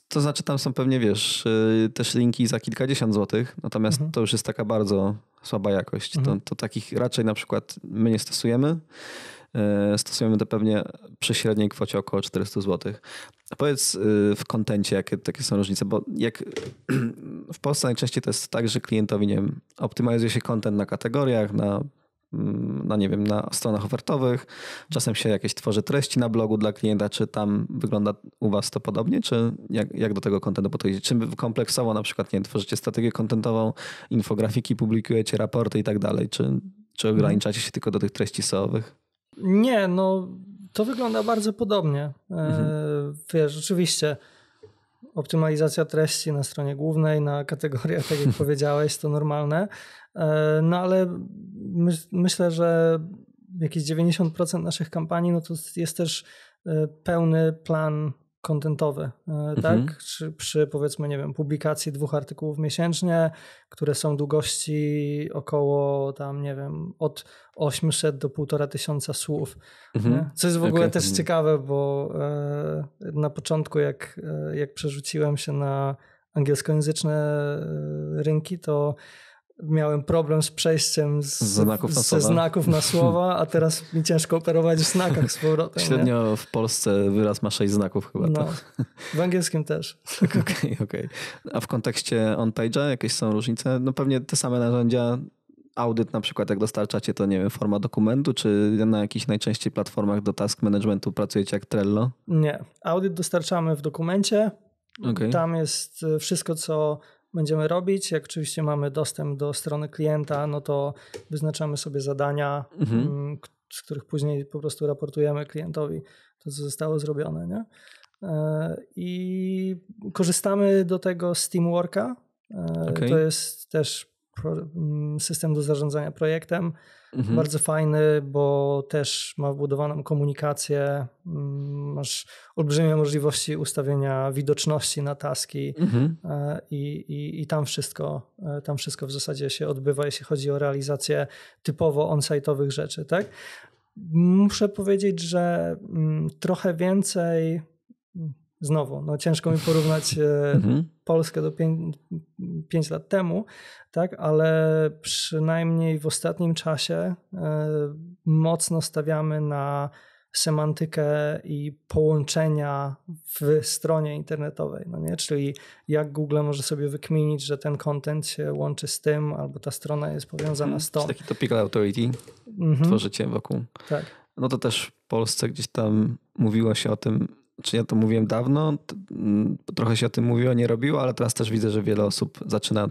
To znaczy tam są pewnie, wiesz, y, też linki za kilkadziesiąt złotych, natomiast mhm. to już jest taka bardzo słaba jakość. Mhm. To, to, takich raczej na przykład my nie stosujemy. Y, stosujemy to pewnie przy średniej kwocie około 400 zł. Powiedz y, w kontencie, jakie takie są różnice, bo jak w Polsce najczęściej to jest tak, że klientowi, nie wiem, optymalizuje się kontent na kategoriach, na Mm, na no nie wiem, na stronach ofertowych, czasem się jakieś tworzy treści na blogu dla klienta, czy tam wygląda u was to podobnie, czy jak, jak do tego kontentu podchodzicie? Czy kompleksowo na przykład, nie tworzycie strategię kontentową, infografiki publikujecie, raporty i tak dalej, czy, czy mhm. ograniczacie się tylko do tych treści SEO-owych? Nie, no to wygląda bardzo podobnie. Mhm. E, wiesz, rzeczywiście optymalizacja treści na stronie głównej, na kategoriach, tak jak powiedziałeś, to normalne. E, no ale my, myślę, że jakieś 90% naszych kampanii no to jest też e, pełny plan kontentowy, e, tak? Mhm. Czy przy powiedzmy, nie wiem, publikacji dwóch artykułów miesięcznie, które są długości około tam, nie wiem, od 800 do tysiąca słów. Mhm. Co jest w ogóle okay. też mhm. ciekawe, bo na początku jak, jak przerzuciłem się na angielskojęzyczne rynki, to miałem problem z przejściem z, z znaków na ze znaków na słowa, a teraz mi ciężko operować w znakach z powrotem. Średnio nie? w Polsce wyraz ma sześć znaków chyba. No. To. Tak? W angielskim też. Tak, okej, okej. Okay, okay. A w kontekście on-page'a jakieś są różnice? No pewnie te same narzędzia, audyt na przykład, jak dostarczacie to, nie wiem, forma dokumentu, czy na jakichś najczęściej platformach do task managementu pracujecie jak Trello? Nie. Audyt dostarczamy w dokumencie. Okay. Tam jest e, wszystko, co będziemy robić. Jak oczywiście mamy dostęp do strony klienta, no to wyznaczamy sobie zadania, mhm. Mm, z których później po prostu raportujemy klientowi to, co zostało zrobione. Nie? E, I korzystamy do tego z Teamworka. E, okay. To jest też Mm, system do zarządzania projektem. Mhm. Bardzo fajny, bo też ma wbudowaną komunikację. Mm, masz olbrzymie możliwości ustawienia widoczności na taski mhm. E, i, i, i tam, wszystko, e, tam wszystko w zasadzie się odbywa, jeśli chodzi o realizację typowo on-site'owych rzeczy. Tak? Muszę powiedzieć, że mm, trochę więcej znowu, no ciężko mi porównać e, mhm. Polskę do 5 lat temu, tak, ale przynajmniej w ostatnim czasie e, mocno stawiamy na semantykę i połączenia w stronie internetowej, no nie? Czyli jak Google może sobie wykminić, że ten content się łączy z tym, albo ta strona jest powiązana mhm. z tą. To taki topical authority mhm. tworzycie wokół. Tak. No to też w Polsce gdzieś tam mówiło się o tym, czy ja to mówiłem dawno, trochę się o tym mówiło, nie robiło, ale teraz też widzę, że wiele osób zaczyna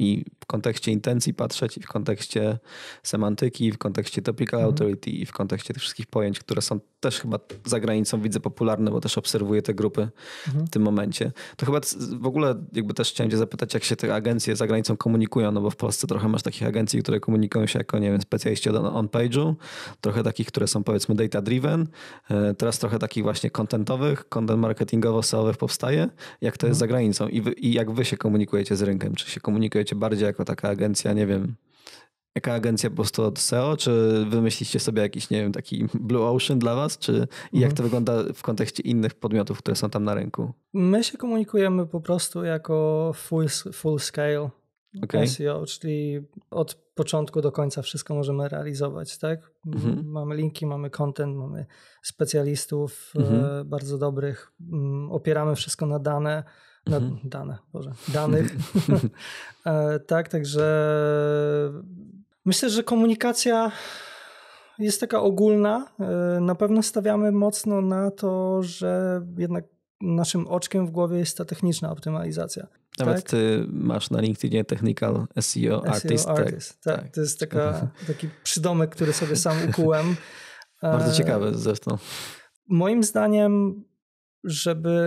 i w kontekście intencji patrzeć, i w kontekście semantyki, i w kontekście topical mhm. authority, i w kontekście tych wszystkich pojęć, które są też chyba za granicą, widzę, popularne, bo też obserwuję te grupy mhm. w tym momencie. To chyba w ogóle jakby też chciałem cię zapytać, jak się te agencje za granicą komunikują, no bo w Polsce trochę masz takich agencji, które komunikują się jako, nie wiem, specjaliści od on-page'u, trochę takich, które są powiedzmy data-driven, e, teraz trochę takich właśnie contentowych, content marketingowo-seowych powstaje. Jak to jest mhm. za granicą I, wy, i jak wy się komunikujecie z rynkiem? Czy się komunikujecie traktujecie bardziej jako taka agencja, nie wiem, jaka agencja po prostu od SEO? Czy wymyśliście sobie jakiś, nie wiem, taki blue ocean dla was? Czy mhm. jak to wygląda w kontekście innych podmiotów, które są tam na rynku? My się komunikujemy po prostu jako full, full scale okay. SEO, czyli od początku do końca wszystko możemy realizować, tak? Mhm. Mamy linki, mamy content, mamy specjalistów mhm. E, bardzo dobrych, mm, opieramy wszystko na dane, na, no, mhm. dane, Boże. Danych. E, tak, także myślę, że komunikacja jest taka ogólna. E, na pewno stawiamy mocno na to, że jednak naszym oczkiem w głowie jest ta techniczna optymalizacja. Nawet tak? ty masz na LinkedInie Technical SEO, e Artist. Tak. artist. Tak, tak. to jest taka, mhm. taki przydomek, który sobie sam ukułem. Bardzo ciekawe zresztą. Moim zdaniem, żeby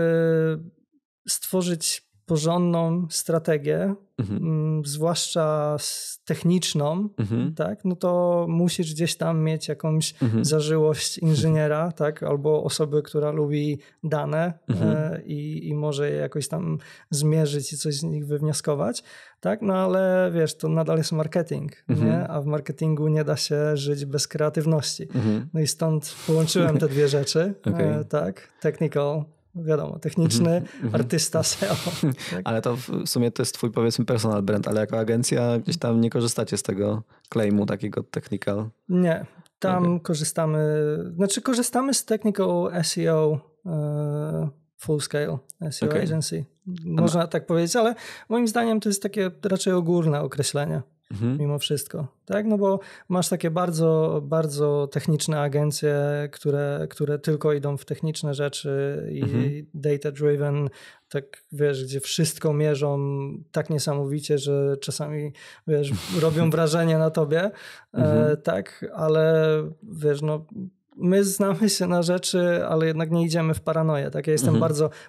stworzyć porządną strategię, mhm. Mm, zwłaszcza techniczną, mhm. tak, no to musisz gdzieś tam mieć jakąś mhm. zażyłość mhm. inżyniera, tak, albo osoby, która lubi dane e, mhm. i, i może je jakoś tam zmierzyć i coś z nich wywnioskować, tak, no ale wiesz, to nadal jest marketing, nie? Mhm. a w marketingu nie da się żyć bez kreatywności. No i stąd połączyłem te dwie rzeczy, okay. E, tak, technical wiadomo, techniczny, mhm, mhm, mhm. artysta SEO. Tak? Ale to w sumie to jest twój powiedzmy personal brand, ale jako agencja gdzieś tam nie korzystacie z tego claimu takiego technical? Nie, tam okay. korzystamy, znaczy korzystamy z technical SEO e, full scale SEO okay. agency. Można tak powiedzieć, ale moim zdaniem to jest takie raczej ogólne określenie mhm. mimo wszystko, tak? No bo masz takie bardzo, bardzo techniczne agencje, które, które tylko idą w techniczne rzeczy i mhm. data-driven, tak wiesz, gdzie wszystko mierzą tak niesamowicie, że czasami, wiesz, robią wrażenie na tobie, e, mhm. e, tak? Ale, wiesz, no my znamy się na rzeczy, ale jednak nie idziemy w paranoję. Tak? Ja jestem mm -hmm.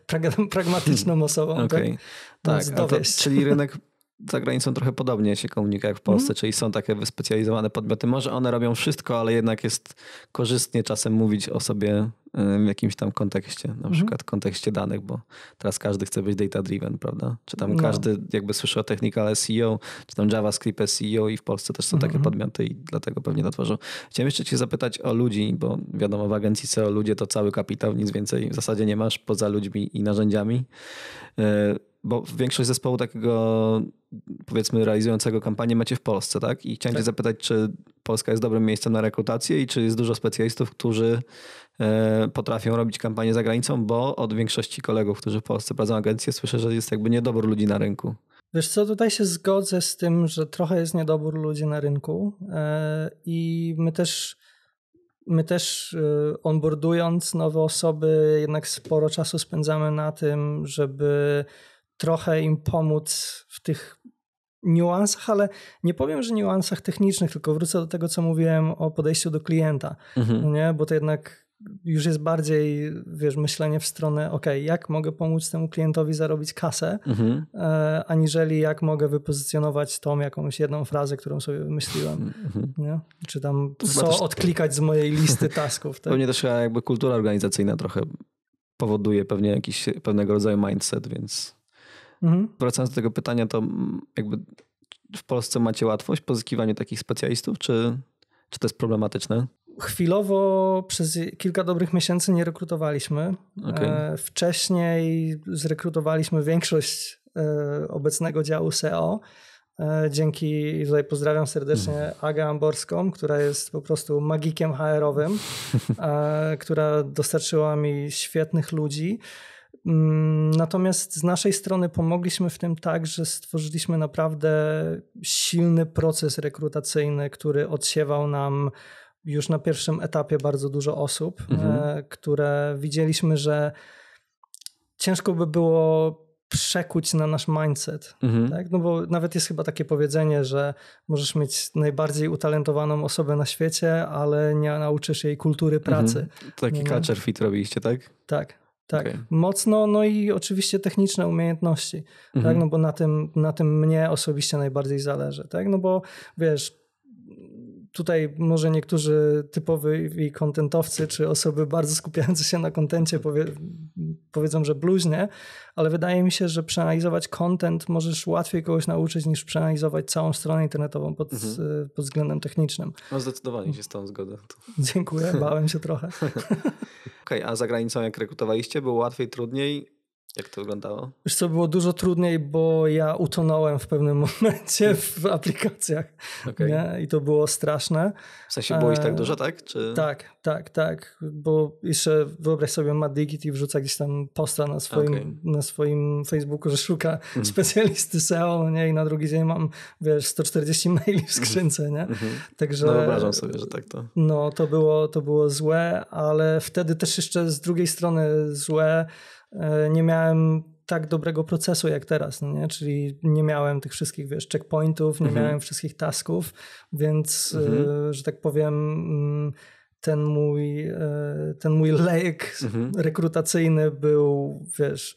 bardzo pragmatyczną osobą. Okay. Tak, tak. To, czyli rynek za granicą trochę podobnie się komunikuje jak w Polsce, mm. czyli są takie wyspecjalizowane podmioty. Może one robią wszystko, ale jednak jest korzystnie czasem mówić o sobie w jakimś tam kontekście, na mm. w kontekście danych, bo teraz każdy chce być data driven, prawda? Czy tam no. każdy jakby słyszy o technical SEO, czy tam JavaScript SEO i w Polsce też są mm. takie mhm. podmioty i dlatego pewnie tworzą. Chciałem jeszcze cię zapytać o ludzi, bo wiadomo w agencji SEO ludzie to cały kapitał, nic więcej w zasadzie nie masz poza ludźmi i narzędziami. E, bo większość zespołu takiego, powiedzmy, realizującego kampanię macie w Polsce, tak? I chciałem tak. cię zapytać, czy Polska jest dobrym miejscem na rekrutację i czy jest dużo specjalistów, którzy e, potrafią robić kampanię za granicą, bo od większości kolegów, którzy w Polsce prowadzą agencję, słyszę, że jest jakby niedobór ludzi na rynku. Wiesz co, tutaj się zgodzę z tym, że trochę jest niedobór ludzi na rynku e, i my też my też e, onboardując nowe osoby, jednak sporo czasu spędzamy na tym, żeby trochę im pomóc w tych niuansach, ale nie powiem, że niuansach technicznych, tylko wrócę do tego, co mówiłem o podejściu do klienta, mhm. No nie? bo to jednak już jest bardziej, wiesz, myślenie w stronę, ok, jak mogę pomóc temu klientowi zarobić kasę, mhm. e, aniżeli jak mogę wypozycjonować tą jakąś jedną frazę, którą sobie wymyśliłem. Mhm. Nie? Czy tam Chyba co też... odklikać z mojej listy tasków. Tak? Pewnie też jakby kultura organizacyjna trochę powoduje pewnie jakiś pewnego rodzaju mindset, więc... Mhm. Wracając do tego pytania, to mm, jakby w Polsce macie łatwość pozyskiwania takich specjalistów, czy, czy to jest problematyczne? Chwilowo przez kilka dobrych miesięcy nie rekrutowaliśmy. Okay. E, wcześniej zrekrutowaliśmy większość e, obecnego działu SEO. E, dzięki, tutaj pozdrawiam serdecznie Agę Amborską, która jest po prostu magikiem HR-owym, która dostarczyła mi świetnych ludzi. Mm, natomiast z naszej strony pomogliśmy w tym tak, że stworzyliśmy naprawdę silny proces rekrutacyjny, który odsiewał nam już na pierwszym etapie bardzo dużo osób, e, mhm. które widzieliśmy, że ciężko by było przekuć na nasz mindset. Mhm. Tak? No bo nawet jest chyba takie powiedzenie, że możesz mieć najbardziej utalentowaną osobę na świecie, ale nie nauczysz jej kultury pracy. Mhm. Taki culture fit robiliście, tak? Tak. Tak, okay. mocno, no i oczywiście techniczne umiejętności, tak, mhm. no bo na tym, na tym mnie osobiście najbardziej zależy, tak, no bo wiesz, tutaj może niektórzy typowi kontentowcy czy osoby bardzo skupiające się na kontencie powie, powiedzą, że bluźnie, ale wydaje mi się, że przeanalizować kontent możesz łatwiej kogoś nauczyć niż przeanalizować całą stronę internetową pod, mhm. E, pod względem technicznym. No zdecydowanie się z tą zgodę. Dziękuję, bałem się trochę. Okej, okay, a za granicą jak rekrutowaliście, było łatwiej, trudniej? Jak to wyglądało? Wiesz co, było dużo trudniej, bo ja utonąłem w pewnym momencie w aplikacjach. Okay. I to było straszne. W sensie było ich tak e, dużo, tak? Czy... Tak, tak, tak. Bo jeszcze wyobraź sobie, Matt i wrzuca gdzieś tam posta na swoim, okay. na swoim Facebooku, że szuka mm. specjalisty SEO, no nie? I na drugi dzień mam, wiesz, 140 maili w mhm. skrzynce, nie? Mhm. Także... No wyobrażam sobie, że tak to... No, to było, to było złe, ale wtedy też jeszcze z drugiej strony złe, E, nie miałem tak dobrego procesu jak teraz, no nie? czyli nie miałem tych wszystkich, wiesz, checkpointów, nie mhm. miałem wszystkich tasków, więc, e, mhm. że tak powiem, mm, ten mój, e, ten mój lejek mhm. rekrutacyjny był, wiesz,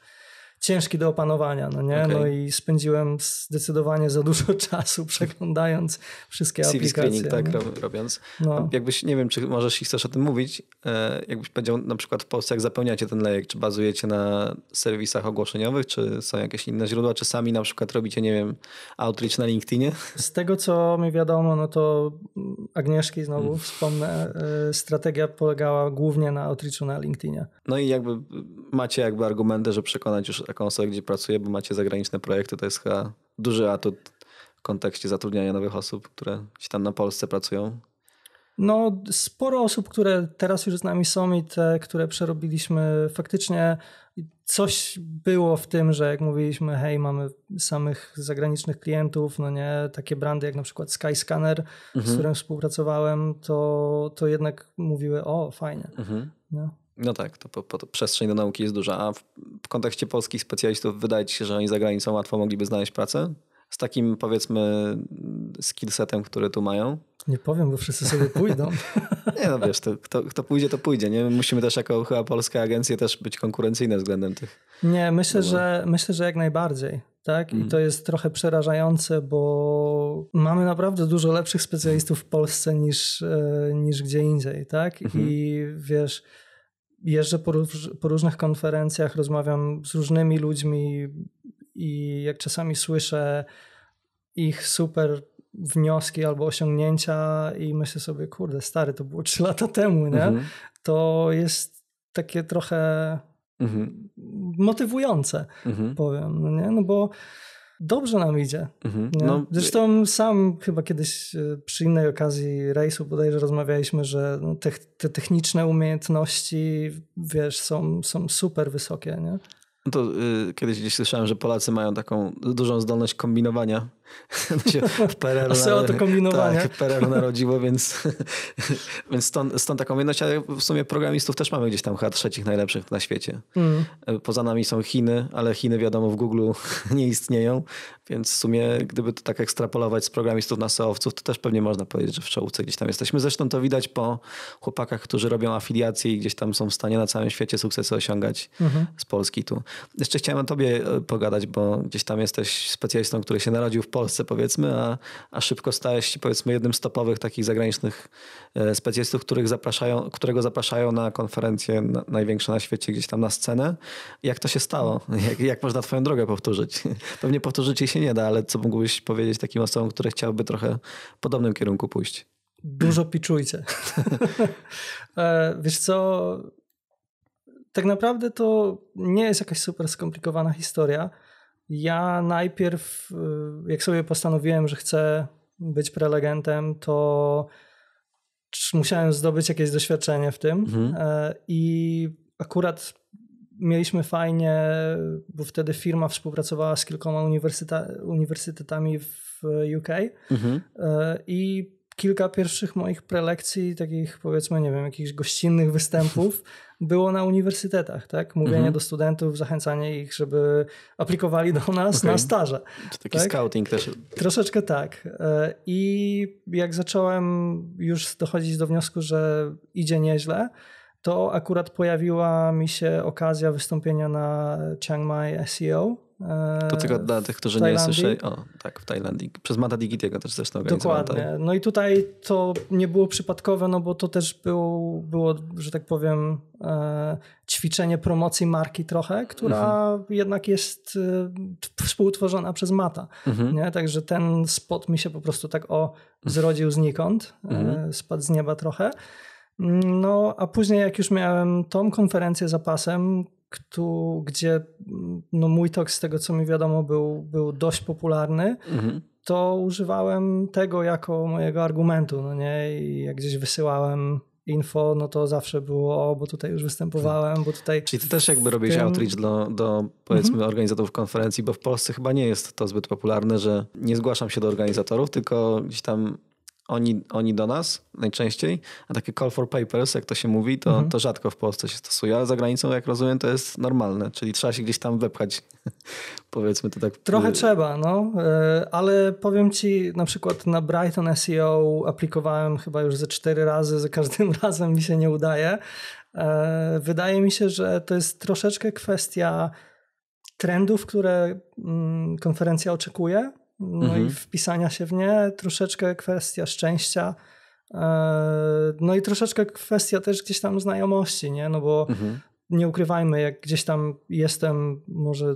ciężki do opanowania, no nie? Okay. No i spędziłem zdecydowanie za dużo czasu przeglądając wszystkie CV aplikacje. CV tak, screening, no. tak, robiąc. No. Jakbyś, nie wiem, czy możesz i chcesz o tym mówić, e, jakbyś powiedział na przykład w Polsce, jak zapełniacie ten lejek, czy bazujecie na serwisach ogłoszeniowych, czy są jakieś inne źródła, czy sami na przykład robicie, nie wiem, outreach na LinkedInie? Z tego, co mi wiadomo, no to Agnieszki znowu mm. wspomnę, e, strategia polegała głównie na outreachu na LinkedInie. No i jakby macie jakby argumenty, że przekonać już osobę gdzie pracuję, bo macie zagraniczne projekty, to jest chyba duży atut w kontekście zatrudniania nowych osób, które ci tam na Polsce pracują. No, sporo osób, które teraz już z nami są i te, które przerobiliśmy, faktycznie coś było w tym, że jak mówiliśmy, hej, mamy samych zagranicznych klientów, no nie, takie brandy jak na przykład Skyscanner, mhm. z którym współpracowałem, to, to jednak mówiły, o, fajnie. Mhm. No. No tak, to po, po, przestrzeń do nauki jest duża. A w, w, kontekście polskich specjalistów wydaje ci się, że oni za granicą łatwo mogliby znaleźć pracę? Z takim powiedzmy skillsetem, który tu mają? Nie powiem, bo wszyscy sobie pójdą. nie no wiesz, to, kto, kto pójdzie, to pójdzie. Nie? My musimy też jako chyba polskie agencje też być konkurencyjne względem tych. Nie, myślę, że, myślę że jak najbardziej. Tak? Mm. I mhm. to jest trochę przerażające, bo mamy naprawdę dużo lepszych specjalistów w Polsce niż, e, niż gdzie indziej, tak? Mm -hmm. I wiesz, jeżdżę po, róż, po, różnych konferencjach, rozmawiam z różnymi ludźmi i jak czasami słyszę ich super wnioski albo osiągnięcia i myślę sobie, kurde, stary, to było trzy lata temu, nie? Mhm. To jest takie trochę mhm. motywujące, mhm. powiem, no nie? No bo dobrze nam idzie. Mhm. No, Zresztą sam chyba kiedyś e, przy innej okazji rejsu bodajże rozmawialiśmy, że no, te, te techniczne umiejętności, wiesz, są, są super wysokie, nie? No to y, kiedyś gdzieś słyszałem, że Polacy mają taką dużą zdolność kombinowania w PRL A SEO to kombinowanie. Tak, PRL narodziło, więc, więc stąd, stąd ta Ale w sumie programistów też mamy gdzieś tam chyba trzecich najlepszych na świecie. Mm. Poza nami są Chiny, ale Chiny wiadomo w Google nie istnieją, więc w sumie gdyby to tak ekstrapolować z programistów na SEOwców, to też pewnie można powiedzieć, że w czołówce gdzieś tam jesteśmy. Zresztą to widać po chłopakach, którzy robią afiliacje i gdzieś tam są w stanie na całym świecie sukcesy osiągać mm -hmm. z Polski tu. Jeszcze chciałem o tobie e, pogadać, bo gdzieś tam jesteś specjalistą, który się narodził w Polsce powiedzmy, a, a szybko stałeś się powiedzmy jednym z topowych takich zagranicznych e, specjalistów, których zapraszają, którego zapraszają na konferencje na, największe na świecie, gdzieś tam na scenę. Jak to się stało? Jak, jak można twoją drogę powtórzyć? Pewnie powtórzyć jej się nie da, ale co mógłbyś powiedzieć takim osobom, które chciałyby trochę w podobnym kierunku pójść? Dużo piczujcie. E, wiesz co, tak naprawdę to nie jest jakaś super skomplikowana historia. Ja najpierw, y, jak sobie postanowiłem, że chcę być prelegentem, to musiałem zdobyć jakieś doświadczenie w tym. Mhm. E, I akurat mieliśmy fajnie, bo wtedy firma współpracowała z kilkoma uniwersytetami w y, UK mhm. E, i kilka pierwszych moich prelekcji, takich powiedzmy, nie wiem, jakichś gościnnych występów było na uniwersytetach, tak? Mówienie mhm. do studentów, zachęcanie ich, żeby aplikowali do nas okay. na staże. To taki tak? scouting też. Troszeczkę tak. E, I jak zacząłem już dochodzić do wniosku, że idzie nieźle, to akurat pojawiła mi się okazja wystąpienia na Chiang Mai SEO E, to tylko dla tych, którzy nie słyszeli. O, tak, w Tajlandii. Przez Mata Digitiego też zresztą Dokładnie. No i tutaj to nie było przypadkowe, no bo to też było, było że tak powiem, e, ćwiczenie promocji marki trochę, która mhm. jednak jest e, współtworzona przez Mata. Mhm. Nie? Także ten spot mi się po prostu tak o zrodził znikąd, mhm. spadł z nieba trochę. Mm, no, a później jak już miałem tą konferencję zapasem, kto, gdzie mm, no mój tok, z tego co mi wiadomo, był, był dość popularny, mhm. to używałem tego jako mojego argumentu. No nie? I jak gdzieś wysyłałem info, no to zawsze było, o, bo tutaj już występowałem, bo tutaj... Czyli ty też jakby robisz tym... outreach do, do powiedzmy mhm. organizatorów konferencji, bo w Polsce chyba nie jest to zbyt popularne, że nie zgłaszam się do organizatorów, tylko gdzieś tam oni, oni do nas najczęściej, a takie call for papers, jak to się mówi, to, mhm. to rzadko w Polsce się stosuje, ale za granicą, jak rozumiem, to jest normalne, czyli trzeba się gdzieś tam wepchać, powiedzmy to tak. Trochę y, trzeba, no, y, ale powiem ci, na przykład na Brighton SEO aplikowałem chyba już ze cztery razy, za każdym razem mi się nie udaje. E, wydaje mi się, że to jest troszeczkę kwestia trendów, które mm, konferencja oczekuje, no mhm. i wpisania się w nie, troszeczkę kwestia szczęścia, e, no i troszeczkę kwestia też gdzieś tam znajomości, nie? No bo mhm. nie ukrywajmy, jak gdzieś tam jestem może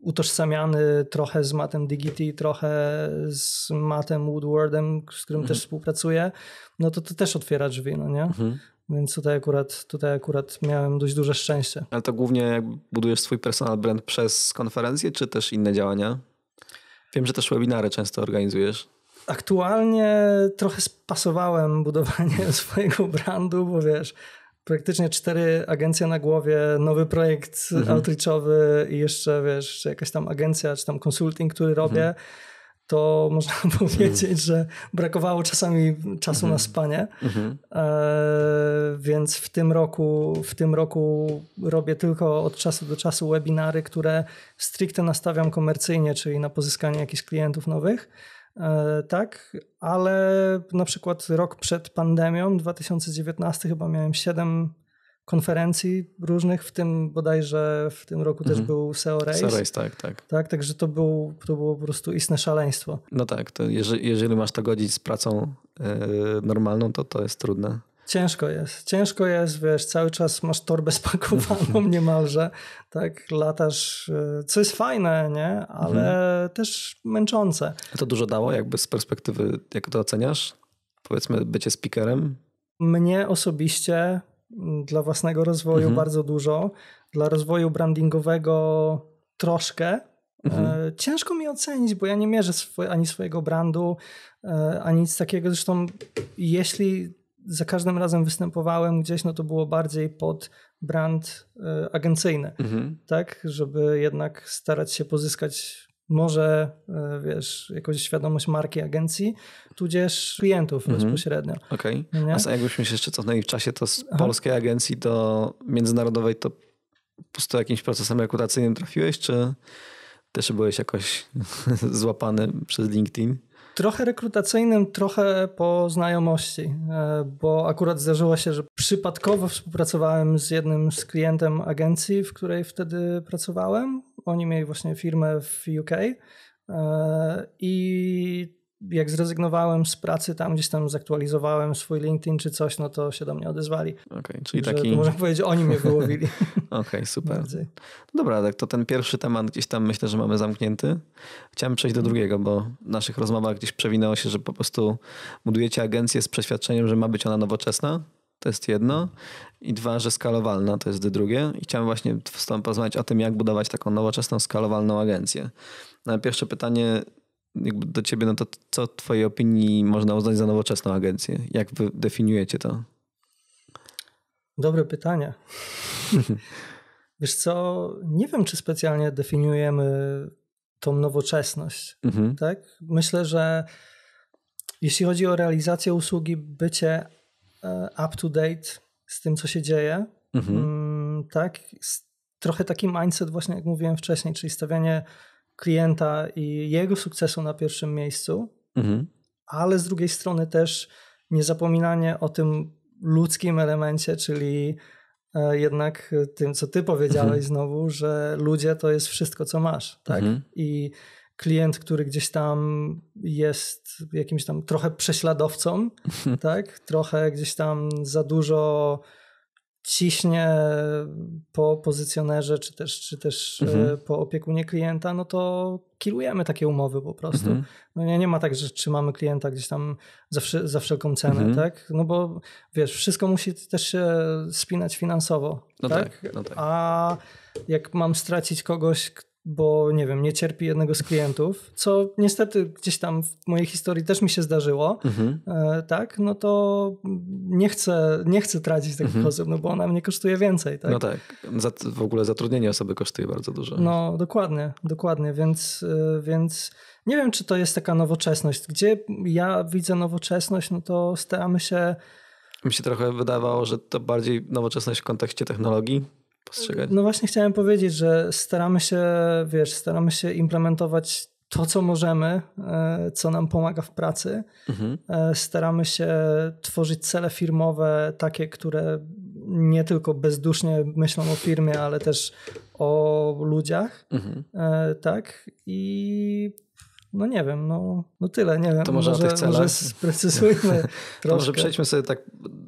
utożsamiany trochę z Mattem Digity, trochę z Mattem Woodwardem, z którym mhm. też współpracuję, no to to też otwiera drzwi, no nie? Mhm. Więc tutaj akurat, tutaj akurat miałem dość duże szczęście. Ale to głównie jak budujesz swój personal brand przez konferencje, czy też inne działania? Wiem, że też webinary często organizujesz. Aktualnie trochę spasowałem budowanie swojego brandu, bo wiesz, praktycznie cztery agencje na głowie, nowy projekt mhm. outreachowy i jeszcze wiesz, jakaś tam agencja czy tam konsulting, który robię. Mhm to można powiedzieć, że brakowało czasami czasu mm-hmm. na mhm. spanie. Mm-hmm. E, więc w tym roku, w tym roku robię tylko od czasu do czasu webinary, które stricte nastawiam komercyjnie, czyli na pozyskanie jakichś klientów nowych. E, tak, ale na przykład rok przed pandemią, 2019 chyba miałem 7 konferencji różnych, w tym bodajże w tym roku mhm. też był SEO Race. SEO Race, tak, tak. Tak, także to, był, to było po prostu istne szaleństwo. No tak, to jeżeli, jeżeli masz to godzić z pracą yy, normalną, to to jest trudne. Ciężko jest, ciężko jest, wiesz, cały czas masz torbę spakowaną niemalże, tak, latasz, e, co jest fajne, nie, ale mhm. też męczące. A to dużo dało jakby z perspektywy, jak to oceniasz? Powiedzmy bycie speakerem? Mnie osobiście dla własnego rozwoju mhm. bardzo dużo, dla rozwoju brandingowego troszkę. Mhm. E, ciężko mi ocenić, bo ja nie mierzę ani swojego brandu, e, ani nic takiego. Zresztą, jeśli za każdym razem występowałem gdzieś, no to było bardziej pod brand e, agencyjny, mhm. tak, żeby jednak starać się pozyskać może, e, wiesz, jakąś świadomość marki agencji, tudzież klientów mhm. bezpośrednio. Okej. Okay. A jakbyśmy się jeszcze cofnęli w czasie, to z Aha. polskiej agencji do międzynarodowej to po prostu jakimś procesem rekrutacyjnym trafiłeś, czy też byłeś jakoś złapany przez LinkedIn? Trochę rekrutacyjnym, trochę po znajomości, e, bo akurat zdarzyło się, że przypadkowo współpracowałem z jednym z klientem agencji, w której wtedy pracowałem oni mieli właśnie firmę w UK e, i jak zrezygnowałem z pracy tam, gdzieś tam zaktualizowałem swój LinkedIn czy coś, no to się do mnie odezwali. Okay, czyli Że taki... Można powiedzieć, oni mnie wyłowili. Okej, okay, super. Bardziej. No dobra, tak to ten pierwszy temat gdzieś tam myślę, że mamy zamknięty. Chciałem przejść do mhm. drugiego, bo w naszych rozmowach gdzieś przewinęło się, że po prostu budujecie agencję z przeświadczeniem, że ma być ona nowoczesna, to jest jedno. I dwa, że skalowalna to jest drugie. I chciałem właśnie z Tobą porozmawiać o tym, jak budować taką nowoczesną, skalowalną agencję. Na no pierwsze pytanie jakby do Ciebie, no to co w Twojej opinii można uznać za nowoczesną agencję? Jak Wy definiujecie to? Dobre pytanie. Wiesz co, nie wiem, czy specjalnie definiujemy tą nowoczesność. Mhm. Tak? Myślę, że jeśli chodzi o realizację usługi, bycie E, up to date z tym, co się dzieje. Mhm. Mm, tak, trochę taki mindset, właśnie jak mówiłem wcześniej, czyli stawianie klienta i jego sukcesu na pierwszym miejscu, mhm. ale z drugiej strony też niezapominanie o tym ludzkim elemencie, czyli e, jednak tym, co ty powiedziałeś mhm. znowu, że ludzie to jest wszystko, co masz. Tak? Mhm. I klient, który gdzieś tam jest jakimś tam trochę prześladowcą, tak? Trochę gdzieś tam za dużo ciśnie po pozycjonerze, czy też, czy też e, mhm. po opiekunie klienta, no to kilujemy takie umowy po prostu. Mhm. No nie, nie ma tak, że trzymamy klienta gdzieś tam za, za wszelką cenę, mhm. tak? No bo wiesz, wszystko musi też się spinać finansowo, no tak? tak? No tak. A jak mam stracić kogoś, bo nie wiem, nie cierpi jednego z klientów, co niestety gdzieś tam w mojej historii też mi się zdarzyło, mhm. E, tak, no to nie chcę, nie chcę tracić takich mhm. osób, no bo ona mnie kosztuje więcej. Tak? No tak, w ogóle zatrudnienie osoby kosztuje bardzo dużo. No dokładnie, dokładnie, więc, e, więc nie wiem, czy to jest taka nowoczesność. Gdzie ja widzę nowoczesność, no to staramy się mi się trochę wydawało, że to bardziej nowoczesność w kontekście technologii, postrzegać? No właśnie chciałem powiedzieć, że staramy się, wiesz, staramy się implementować to, co możemy, e, co nam pomaga w pracy. Mhm. E, staramy się tworzyć cele firmowe, takie, które nie tylko bezdusznie myślą o firmie, ale też o ludziach. Mhm. E, tak. I no nie wiem, no, no tyle, nie wiem. To może, może o tych celach. To sprecyzujmy może przejdźmy sobie tak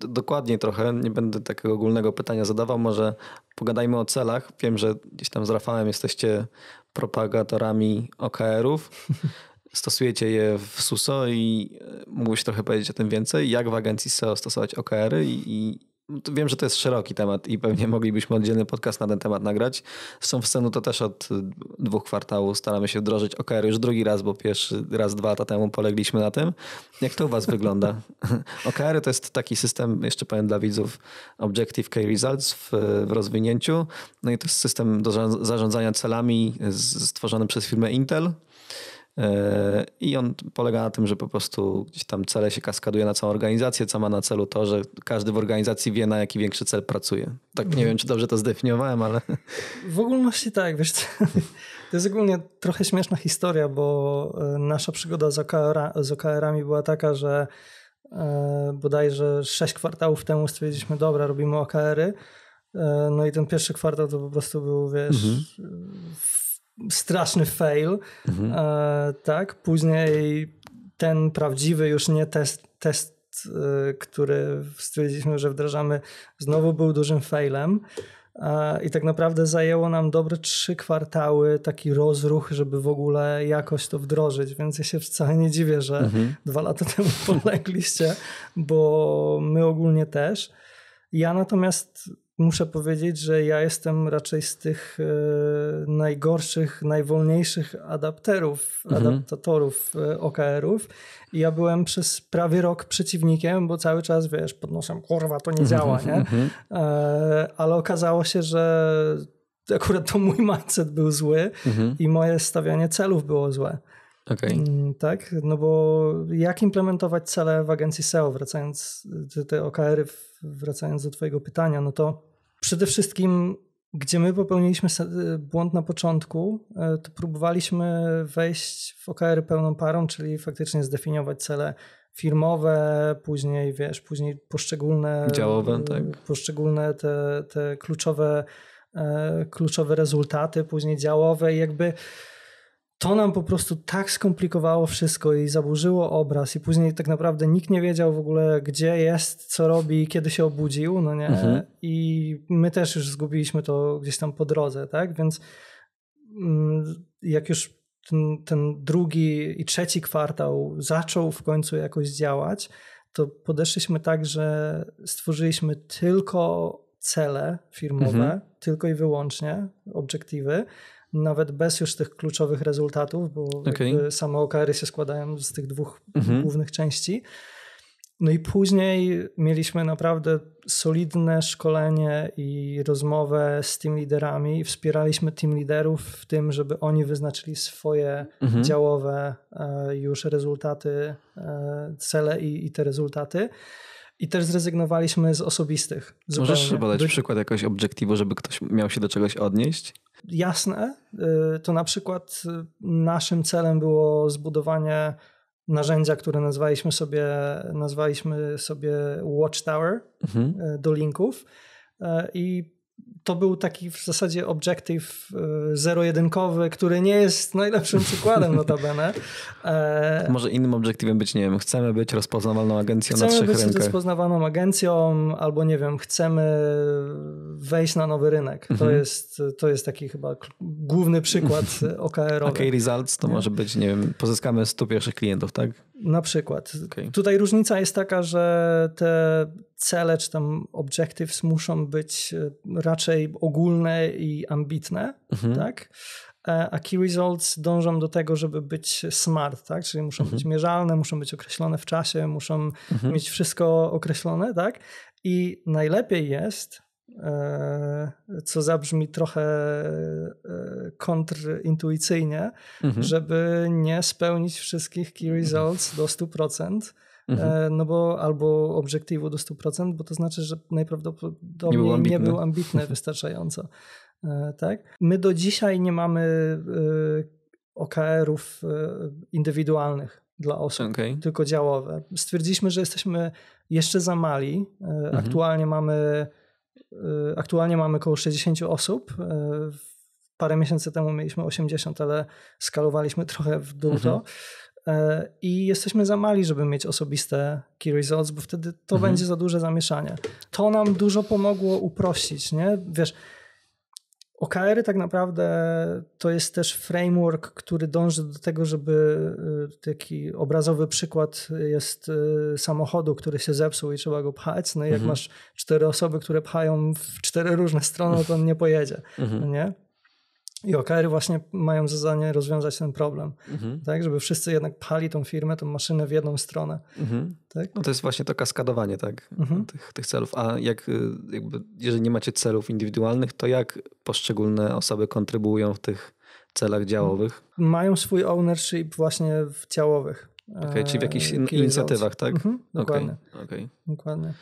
dokładniej trochę, nie będę takiego ogólnego pytania zadawał, może pogadajmy o celach. Wiem, że gdzieś tam z Rafałem jesteście propagatorami OKR-ów. Stosujecie je w SUSO i e, mógłbyś trochę powiedzieć o tym więcej. Jak w agencji SEO stosować OKR-y i, i no wiem, że to jest szeroki temat i pewnie moglibyśmy oddzielny podcast na ten temat nagrać. Są w scenu to też od y, dwóch kwartałów staramy się wdrożyć OKR już drugi raz, bo pierwszy raz, dwa lata temu polegliśmy na tym. Jak to u was wygląda? OKR to jest taki system, jeszcze powiem dla widzów, Objective Key Results w, w rozwinięciu. No i to jest system do zarządzania celami stworzony przez firmę Intel. E, I on polega na tym, że po prostu gdzieś tam cele się kaskaduje na całą organizację, co ma na celu to, że każdy w organizacji wie, na jaki większy cel pracuje. Tak nie wiem, czy dobrze to zdefiniowałem, ale. W ogólności tak, wiesz, to, to jest ogólnie trochę śmieszna historia, bo e, nasza przygoda z, OKR, z OKR-ami była taka, że e, bodajże sześć kwartałów temu stwierdziliśmy, dobra, robimy OKR-y. No i ten pierwszy kwartał to po prostu był, wiesz, mhm straszny fail, mhm. e, tak? Później ten prawdziwy, już nie test, test e, który stwierdziliśmy, że wdrażamy, znowu był dużym failem. E, I tak naprawdę zajęło nam dobre trzy kwartały taki rozruch, żeby w ogóle jakoś to wdrożyć, więc ja się wcale nie dziwię, że mhm. dwa lata temu polegliście, bo my ogólnie też. Ja natomiast muszę powiedzieć, że ja jestem raczej z tych e, najgorszych, najwolniejszych adapterów, mhm. adaptatorów e, OKR-ów. I ja byłem przez prawie rok przeciwnikiem, bo cały czas, wiesz, podnoszę, kurwa, to nie mhm, działa, nie? Mhm. E, ale okazało się, że akurat to mój mindset był zły mhm. i moje stawianie celów było złe. Okay. Mm, tak, no bo jak implementować cele w agencji SEO, wracając do te OKR-y w wracając do Twojego pytania, no to przede wszystkim, gdzie my popełniliśmy y, błąd na początku, y, to próbowaliśmy wejść w OKR pełną parą, czyli faktycznie zdefiniować cele firmowe, później wiesz, później poszczególne działowe, tak. Y, poszczególne te, te kluczowe, kluczowe rezultaty, później działowe i jakby to nam po prostu tak skomplikowało wszystko i zaburzyło obraz i później tak naprawdę nikt nie wiedział w ogóle gdzie jest, co robi, kiedy się obudził, no nie? Mhm. I my też już zgubiliśmy to gdzieś tam po drodze, tak? Więc mm, jak już ten, ten drugi i trzeci kwartał zaczął w końcu jakoś działać, to podeszliśmy tak, że stworzyliśmy tylko cele firmowe, mhm. tylko i wyłącznie, obiektywy, nawet bez już tych kluczowych rezultatów, bo okay. same OKR-y się składają z tych dwóch mhm. głównych części. No i później mieliśmy naprawdę solidne szkolenie i rozmowę z team liderami. Wspieraliśmy team liderów w tym, żeby oni wyznaczyli swoje mhm. działowe e, już rezultaty, e, cele i, i te rezultaty. I też zrezygnowaliśmy z osobistych. Zupełnie. Możesz podać Do... przykład jakiegoś obiektywu, żeby ktoś miał się do czegoś odnieść? jasne, y, to na przykład y, naszym celem było zbudowanie narzędzia, które nazwaliśmy sobie, nazwaliśmy sobie Watchtower mhm. Y, do linków i to był taki w zasadzie objective e, zero-jedynkowy, który nie jest najlepszym przykładem notabene. E, może innym obiektywem być, nie wiem, chcemy być rozpoznawalną agencją chcemy na trzech rynkach. Chcemy być rozpoznawalną agencją albo nie wiem, chcemy wejść na nowy rynek. Mhm. To, jest, to jest taki chyba główny przykład OKR-owy. OK Results to nie? może być, nie wiem, pozyskamy 100 pierwszych klientów, tak? Na przykład. Okay. Tutaj różnica jest taka, że te cele czy tam objectives muszą być e, raczej ogólne i ambitne, mhm. tak? E, a key results dążą do tego, żeby być smart, tak? Czyli muszą mhm. być mierzalne, muszą być określone w czasie, muszą mhm. mieć wszystko określone, tak? I najlepiej jest, E, co zabrzmi trochę e, kontrintuicyjnie, mhm. żeby nie spełnić wszystkich key mhm. results do 100%. E, mhm. No bo albo obiektywu do 100%, bo to znaczy, że najprawdopodobniej nie był ambitny, nie był ambitny wystarczająco. Tak? My do dzisiaj nie mamy OKR-ów indywidualnych dla osób, okay. tylko działowe. Stwierdziliśmy, że jesteśmy jeszcze za mali. Mhm. Aktualnie mhm. mamy Y, aktualnie mamy około 60 osób. Y, parę miesięcy temu mieliśmy 80, ale skalowaliśmy trochę w dół mhm. to. Y, I jesteśmy za mali, żeby mieć osobiste key results, bo wtedy to mhm. będzie za duże zamieszanie. To nam dużo pomogło uprościć, nie? Wiesz, OKR-y tak naprawdę to jest też framework, który dąży do tego, żeby y, taki obrazowy przykład jest y, samochodu, który się zepsuł i trzeba go pchać. No i jak mhm. masz cztery osoby, które pchają w cztery różne strony, to on nie pojedzie. Mhm. No nie? I OKR-y właśnie mają za zadanie rozwiązać ten problem, mhm. tak? Żeby wszyscy jednak pchali tą firmę, tą maszynę w jedną stronę. Mhm. Tak? No to jest właśnie to kaskadowanie, tak? Mhm. Tych, tych, celów. A jak, y, jakby, jeżeli nie macie celów indywidualnych, to jak poszczególne osoby kontrybuują w tych celach działowych? Mają swój ownership właśnie w działowych. okay, czy w jakichś e, inicjatywach, tak? Mhm, dokładnie. Okay, okay. dokładnie.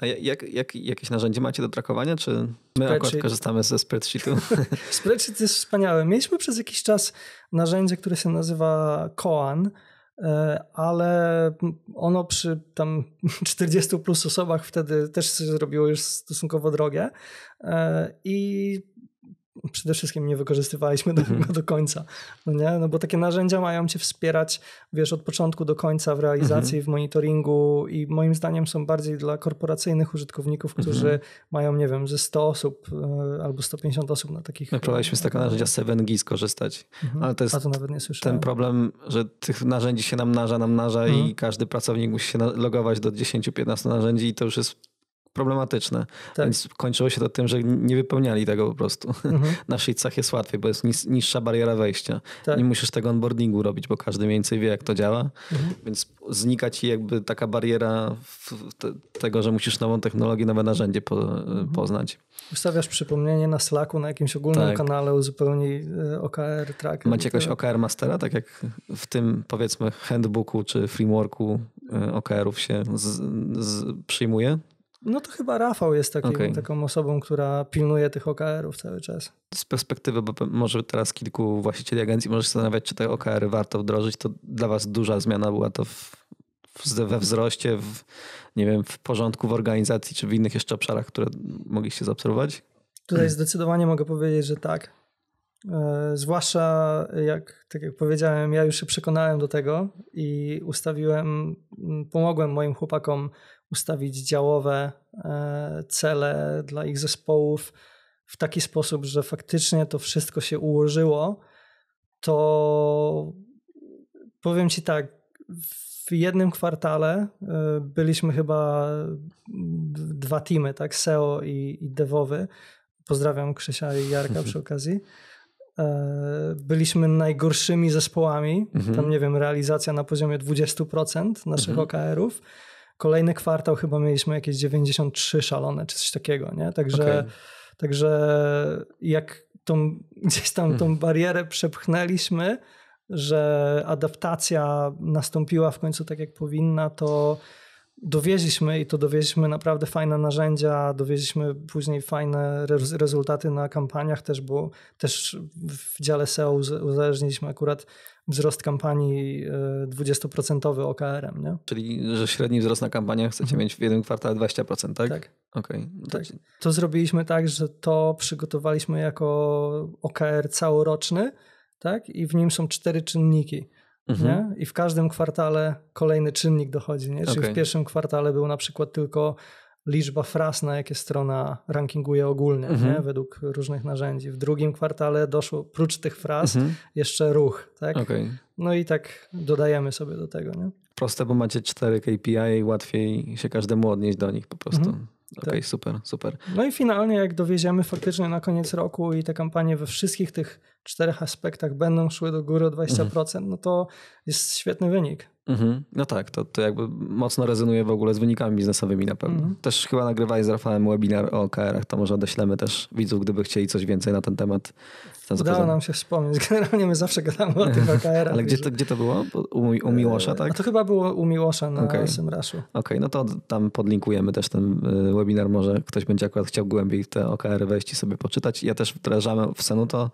A jak, jak, jakieś narzędzie macie do trakowania, czy my akurat korzystamy ze spreadsheetu? Spreadsheet jest wspaniały. Mieliśmy przez jakiś czas narzędzie, które się nazywa Koan, e, ale ono przy tam 40 plus osobach wtedy też się zrobiło już stosunkowo drogie e, i przede wszystkim nie wykorzystywaliśmy do, mm. do końca. No, nie? no bo takie narzędzia mają cię wspierać, wiesz, od początku do końca w realizacji, mm -hmm. w monitoringu i moim zdaniem są bardziej dla korporacyjnych użytkowników, którzy mm -hmm. mają, nie wiem, ze 100 osób e, albo 150 osób na takich... My próbowaliśmy z tego e, narzędzia 7G skorzystać, -hmm. ale to jest to ten problem, że tych narzędzi się nam namnaża, namnaża i mhm. każdy pracownik musi się logować do 10-15 narzędzi i to już jest problematyczne. Tak. Więc kończyło się to tym, że nie wypełniali tego po prostu. Mhm. Na szczytach jest łatwiej, bo jest niższa bariera wejścia. Tak. Nie musisz tego onboardingu robić, bo każdy mniej więcej wie, jak to działa. Mhm. Więc znika ci jakby taka bariera te, tego, że musisz nową technologię, nowe narzędzie po, mhm. poznać. Ustawiasz przypomnienie na Slacku, na jakimś ogólnym tak. kanale uzupełni e, OKR track. Macie jakoś OKR mastera, tak jak w tym powiedzmy handbooku czy frameworku e, OKR-ów się z, z przyjmuje? No to chyba Rafał jest takim, okay. taką osobą, która pilnuje tych OKR-ów cały czas. Z perspektywy, bo może teraz kilku właścicieli agencji może się zastanawiać, czy te OKR-y warto wdrożyć, to dla was duża zmiana była to w, w, we wzroście, w, nie wiem, w porządku w organizacji, czy w innych jeszcze obszarach, które mogliście zaobserwować? Tutaj hmm. zdecydowanie mogę powiedzieć, że tak. E, zwłaszcza jak, tak jak powiedziałem, ja już się przekonałem do tego i ustawiłem, pomogłem moim chłopakom ustawić działowe e, cele dla ich zespołów w taki sposób, że faktycznie to wszystko się ułożyło, to powiem Ci tak, w jednym kwartale e, byliśmy chyba dwa teamy, tak, SEO i, i Devowy. Pozdrawiam Krzysia i Jarka przy okazji e, byliśmy najgorszymi zespołami. Mhm. Tam, nie wiem, realizacja na poziomie 20% naszych mhm. OKR-ów. Kolejny kwartał chyba mieliśmy jakieś 93 szalone, czy coś takiego, nie? Także, okay. także jak tą, gdzieś tam tą hmm. barierę przepchnęliśmy, że adaptacja nastąpiła w końcu tak jak powinna, to dowieźliśmy i to dowieźliśmy naprawdę fajne narzędzia, dowieźliśmy później fajne rezultaty na kampaniach też, bo też w dziale SEO uzależniliśmy akurat wzrost kampanii 20% e, OKR-em. Nie? Czyli, że średni wzrost na kampanię chcecie mhm. mieć w jednym kwartale 20%, tak? Tak. Okay. tak. To zrobiliśmy tak, że to przygotowaliśmy jako OKR całoroczny tak? i w nim są cztery czynniki. Mhm. I w każdym kwartale kolejny czynnik dochodzi. Nie? Czyli okay. w pierwszym kwartale był na przykład tylko liczba fraz, na jakie strona rankinguje ogólnie, mhm. nie, według różnych narzędzi. W drugim kwartale doszło, prócz tych fraz, mhm. jeszcze ruch. Tak? Okay. No i tak dodajemy sobie do tego. Nie? Proste, bo macie cztery KPI i łatwiej się każdemu odnieść do nich po prostu. Mhm. Okej, okay, tak. super, super. No i finalnie, jak dowieziemy faktycznie na koniec roku i te kampanie we wszystkich tych czterech aspektach będą szły do góry o 20%, no to jest świetny wynik. Mhm. No tak, to, to jakby mocno rezonuje w ogóle z wynikami biznesowymi na pewno. Mhm. Też chyba nagrywaj z Rafałem webinar o OKR-ach, to może odeślemy też widzów, gdyby chcieli coś więcej na ten temat Jestem Udało zakazany. nam się wspomnieć. Generalnie my zawsze gadamy o tych OKR Ale gdzie to, gdzie to było? U, u e, Miłosza, tak? A to chyba było u Miłosza na okay. Symraszu. Okej, okay, no to tam podlinkujemy też ten e, webinar. Może ktoś będzie akurat chciał głębiej te OKR y wejść i sobie poczytać. Ja też wdrażamy w senu To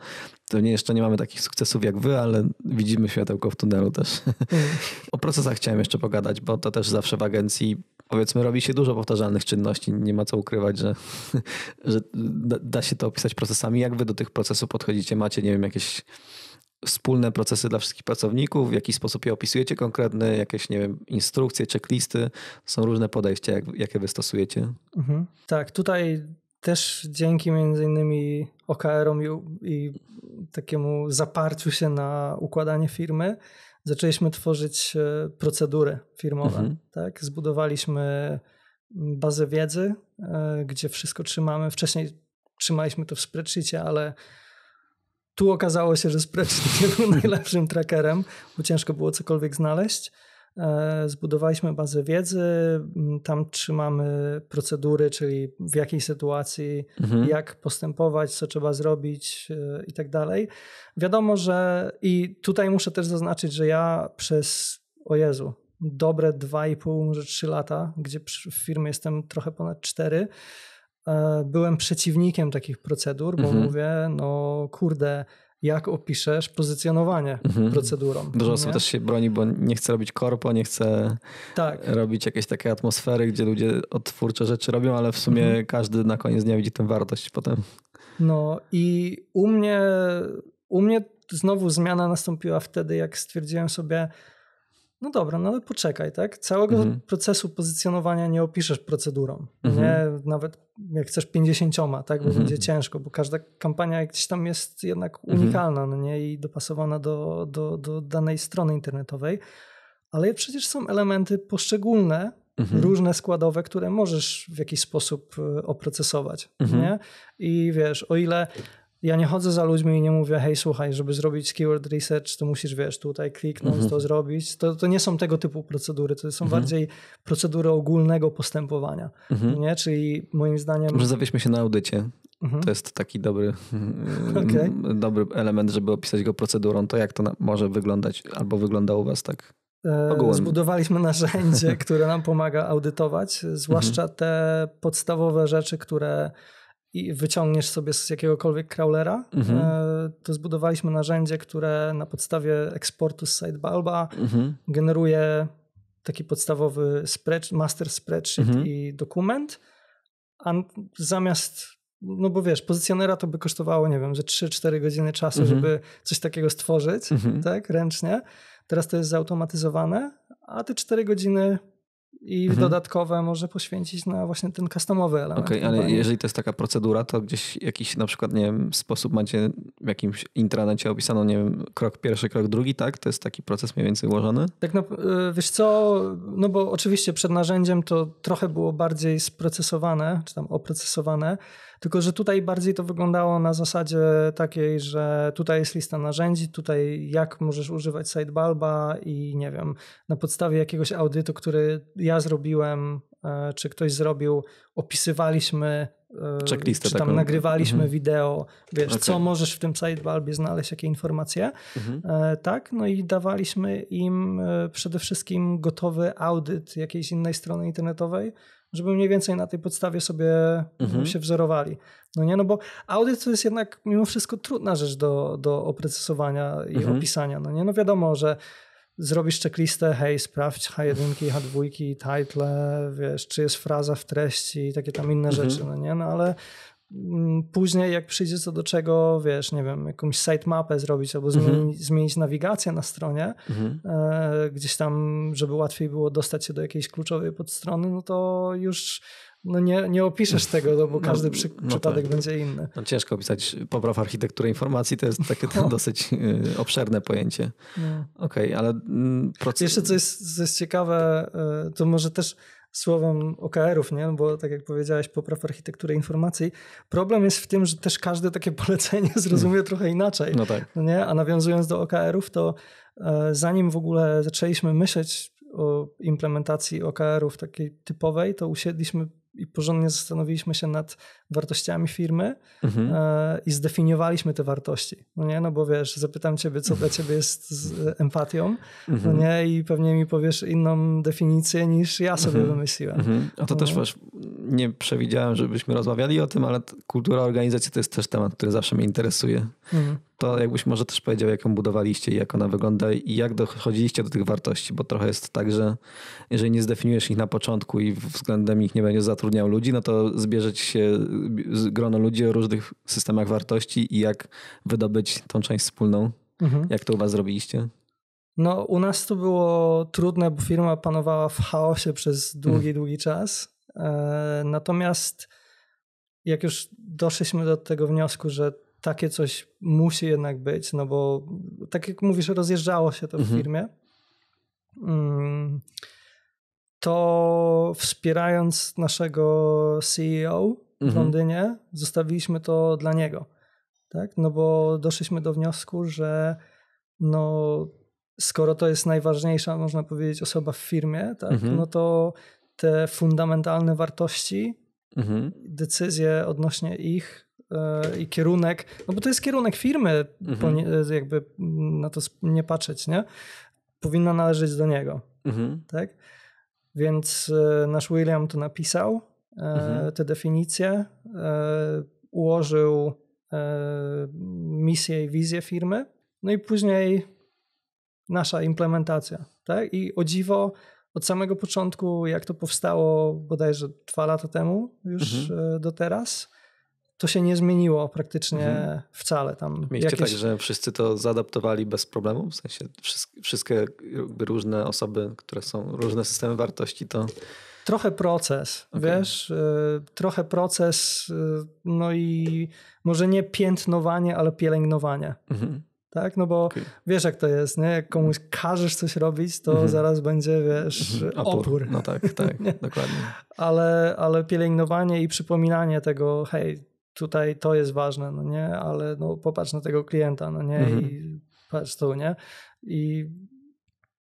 nie, jeszcze nie mamy takich sukcesów jak wy, ale widzimy światełko w tunelu też. Mm. o procesach chciałem jeszcze pogadać, bo to też zawsze w agencji powiedzmy robi się dużo powtarzalnych czynności, nie ma co ukrywać, że, że da, się to opisać procesami. Jak wy do tych procesów podchodzicie? Macie, nie wiem, jakieś wspólne procesy dla wszystkich pracowników, w jaki sposób je opisujecie konkretne, jakieś, nie wiem, instrukcje, checklisty, są różne podejścia, jak, jakie wy stosujecie. Mhm. Tak, tutaj też dzięki między innymi OKR-om i, i, takiemu zaparciu się na układanie firmy, zaczęliśmy tworzyć e, procedury firmowe. Mhm. Tak? Zbudowaliśmy mm, bazę wiedzy, e, gdzie wszystko trzymamy. Wcześniej trzymaliśmy to w spreadsheetie, ale tu okazało się, że spreadsheet nie był najlepszym trackerem, bo ciężko było cokolwiek znaleźć. E, zbudowaliśmy bazę wiedzy, tam trzymamy procedury, czyli w jakiej sytuacji, mhm. jak postępować, co trzeba zrobić e, i tak dalej. Wiadomo, że i tutaj muszę też zaznaczyć, że ja przez, o Jezu, dobre pół, może trzy lata, gdzie w firmie jestem trochę ponad cztery, e, byłem przeciwnikiem takich procedur, bo mhm. mówię, no kurde, jak opiszesz pozycjonowanie mhm. procedurą. Dużo osób też się broni, bo nie chce robić korpo, nie chce tak. robić jakiejś takiej atmosfery, gdzie ludzie odtwórcze rzeczy robią, ale w sumie mhm. każdy na koniec dnia widzi tę wartość potem. No i u mnie, u mnie znowu zmiana nastąpiła wtedy, jak stwierdziłem sobie, no dobra, no ale poczekaj, tak? Całego mhm. procesu pozycjonowania nie opiszesz procedurą. Mhm. Nie, nawet jak chcesz 50, tak? Bo mhm. będzie ciężko, bo każda kampania gdzieś tam jest jednak mhm. unikalna, no nie? I dopasowana do, do, do danej strony internetowej. Ale przecież są elementy poszczególne, Mhm. różne składowe, które możesz w jakiś sposób y, oprocesować. Mhm. Nie? I wiesz, o ile ja nie chodzę za ludźmi i nie mówię, hej, słuchaj, żeby zrobić keyword research, to musisz, wiesz, tutaj kliknąć, to mhm. zrobić. To, to nie są tego typu procedury, to są mhm. bardziej procedury ogólnego postępowania, mhm. nie? Czyli moim zdaniem... Może zawieźmy się na audycie. To jest taki dobry, mm, okay. Mm, dobry element, żeby opisać go procedurą. To jak to może wyglądać albo wygląda u was tak e, Ogółem. Zbudowaliśmy narzędzie, które nam pomaga audytować, zwłaszcza te podstawowe rzeczy, które i wyciągniesz sobie z jakiegokolwiek crawlera. Mhm. E, to zbudowaliśmy narzędzie, które na podstawie eksportu z Sitebulba mhm. generuje taki podstawowy spread, master spreadsheet mhm. i dokument, a zamiast, no bo wiesz, pozycjonera to by kosztowało, nie wiem, że 3-4 godziny czasu, mhm. żeby coś takiego stworzyć, mhm. tak, ręcznie. Teraz to jest zautomatyzowane, a te 4 godziny i mhm. dodatkowe może poświęcić na właśnie ten customowy element. Okej, okay, ale jeżeli to jest taka procedura, to gdzieś jakiś na przykład, nie wiem, sposób macie w jakimś intranecie opisano, nie wiem, krok pierwszy, krok drugi, tak? To jest taki proces mniej więcej ułożony? Tak, no y, wiesz co, no bo oczywiście przed narzędziem to trochę było bardziej sprocesowane, czy tam oprocesowane, tylko, że tutaj bardziej to wyglądało na zasadzie takiej, że tutaj jest lista narzędzi, tutaj jak możesz używać Sidebalba i nie wiem, na podstawie jakiegoś audytu, który ja zrobiłem, e, czy ktoś zrobił, opisywaliśmy e, Checklistę czy tam taką. nagrywaliśmy mhm. wideo, wiesz, okay. co możesz w tym sidebalbie znaleźć, jakie informacje, mhm. E, tak, no i dawaliśmy im przede wszystkim gotowy audyt jakiejś innej strony internetowej, żeby mniej więcej na tej podstawie sobie mhm. się wzorowali. No nie, no bo audyt to jest jednak mimo wszystko trudna rzecz do, do oprecyzowania i mhm. opisania. No nie, no wiadomo, że zrobisz checklistę, hej, sprawdź H1, H2, title, wiesz, czy jest fraza w treści i takie tam inne mhm. rzeczy, no nie, no ale Mm, później jak przyjdzie co do czego, wiesz, nie wiem, jakąś sitemapę zrobić albo mhm. zmienić nawigację na stronie, mhm. e, gdzieś tam, żeby łatwiej było dostać się do jakiejś kluczowej podstrony, no to już no nie, nie opiszesz tego, no bo no, każdy no, przy, no tak. przypadek tak. będzie inny. No ciężko opisać popraw architektury informacji, to jest takie no. dosyć y, obszerne pojęcie. No. Okej, okay, ale... Mm, proces... Jeszcze co jest, co jest ciekawe, y, to może też słowom OKR-ów, nie? bo tak jak powiedziałeś, popraw architektury informacji. Problem jest w tym, że też każde takie polecenie zrozumie mhm. trochę inaczej. No tak. No nie? A nawiązując do OKR-ów, to e, zanim w ogóle zaczęliśmy myśleć o implementacji OKR-ów takiej typowej, to usiedliśmy i porządnie zastanowiliśmy się nad wartościami firmy mhm. E, i zdefiniowaliśmy te wartości. No nie, no bo wiesz, zapytam ciebie, co dla ciebie jest z empatią, no mhm. no nie, i pewnie mi powiesz inną definicję niż ja sobie mhm. wymyśliłem. Mhm. A to no. też wiesz, nie przewidziałem, żebyśmy rozmawiali o tym, ale kultura organizacji to jest też temat, który zawsze mnie interesuje. Mhm. To jakbyś może też powiedział, jaką budowaliście i jak ona wygląda i jak dochodziliście do tych wartości, bo trochę jest tak, że jeżeli nie zdefiniujesz ich na początku i względem ich nie będziesz zatrudniał ludzi, no to zbierzeć się grono ludzi o różnych systemach wartości i jak wydobyć tą część wspólną. Mhm. Jak to u was zrobiliście? No, u nas to było trudne, bo firma panowała w chaosie przez długi, mhm. długi czas. E, natomiast jak już doszliśmy do tego wniosku, że takie coś musi jednak być, no bo tak jak mówisz, rozjeżdżało się to w mhm. firmie. Mm, to wspierając naszego CEO, w mhm. Londynie, zostawiliśmy to dla niego. Tak? No bo doszliśmy do wniosku, że no, skoro to jest najważniejsza, można powiedzieć, osoba w firmie, tak? Mhm. no to te fundamentalne wartości, mhm. decyzje odnośnie ich yy, i kierunek, no bo to jest kierunek firmy, mhm. E, jakby na to nie patrzeć, nie? Powinna należeć do niego, mhm. tak? Więc yy, nasz William to napisał, Mhm. E, te definicje, e, ułożył e, misję i wizję firmy, no i później nasza implementacja. Tak? I o dziwo, od samego początku, jak to powstało bodajże dwa lata temu, już mhm. do teraz, to się nie zmieniło praktycznie mhm. wcale. Tam Mieliście tak, jakieś... tak, że wszyscy to zaadaptowali bez problemu? W sensie wszystkie różne osoby, które są różne systemy wartości, to trochę proces, okay. wiesz, e, trochę proces, e, no i może nie piętnowanie, ale pielęgnowanie. Mhm. Tak? No bo okay. wiesz, jak to jest, nie? Jak komuś mhm. każesz coś robić, to mhm. zaraz będzie, wiesz, mhm. opór. opór. No tak, tak, dokładnie. Ale, ale pielęgnowanie i przypominanie tego, hej, tutaj to jest ważne, no nie? Ale no popatrz na tego klienta, no nie? Mhm. I patrz tu, nie? I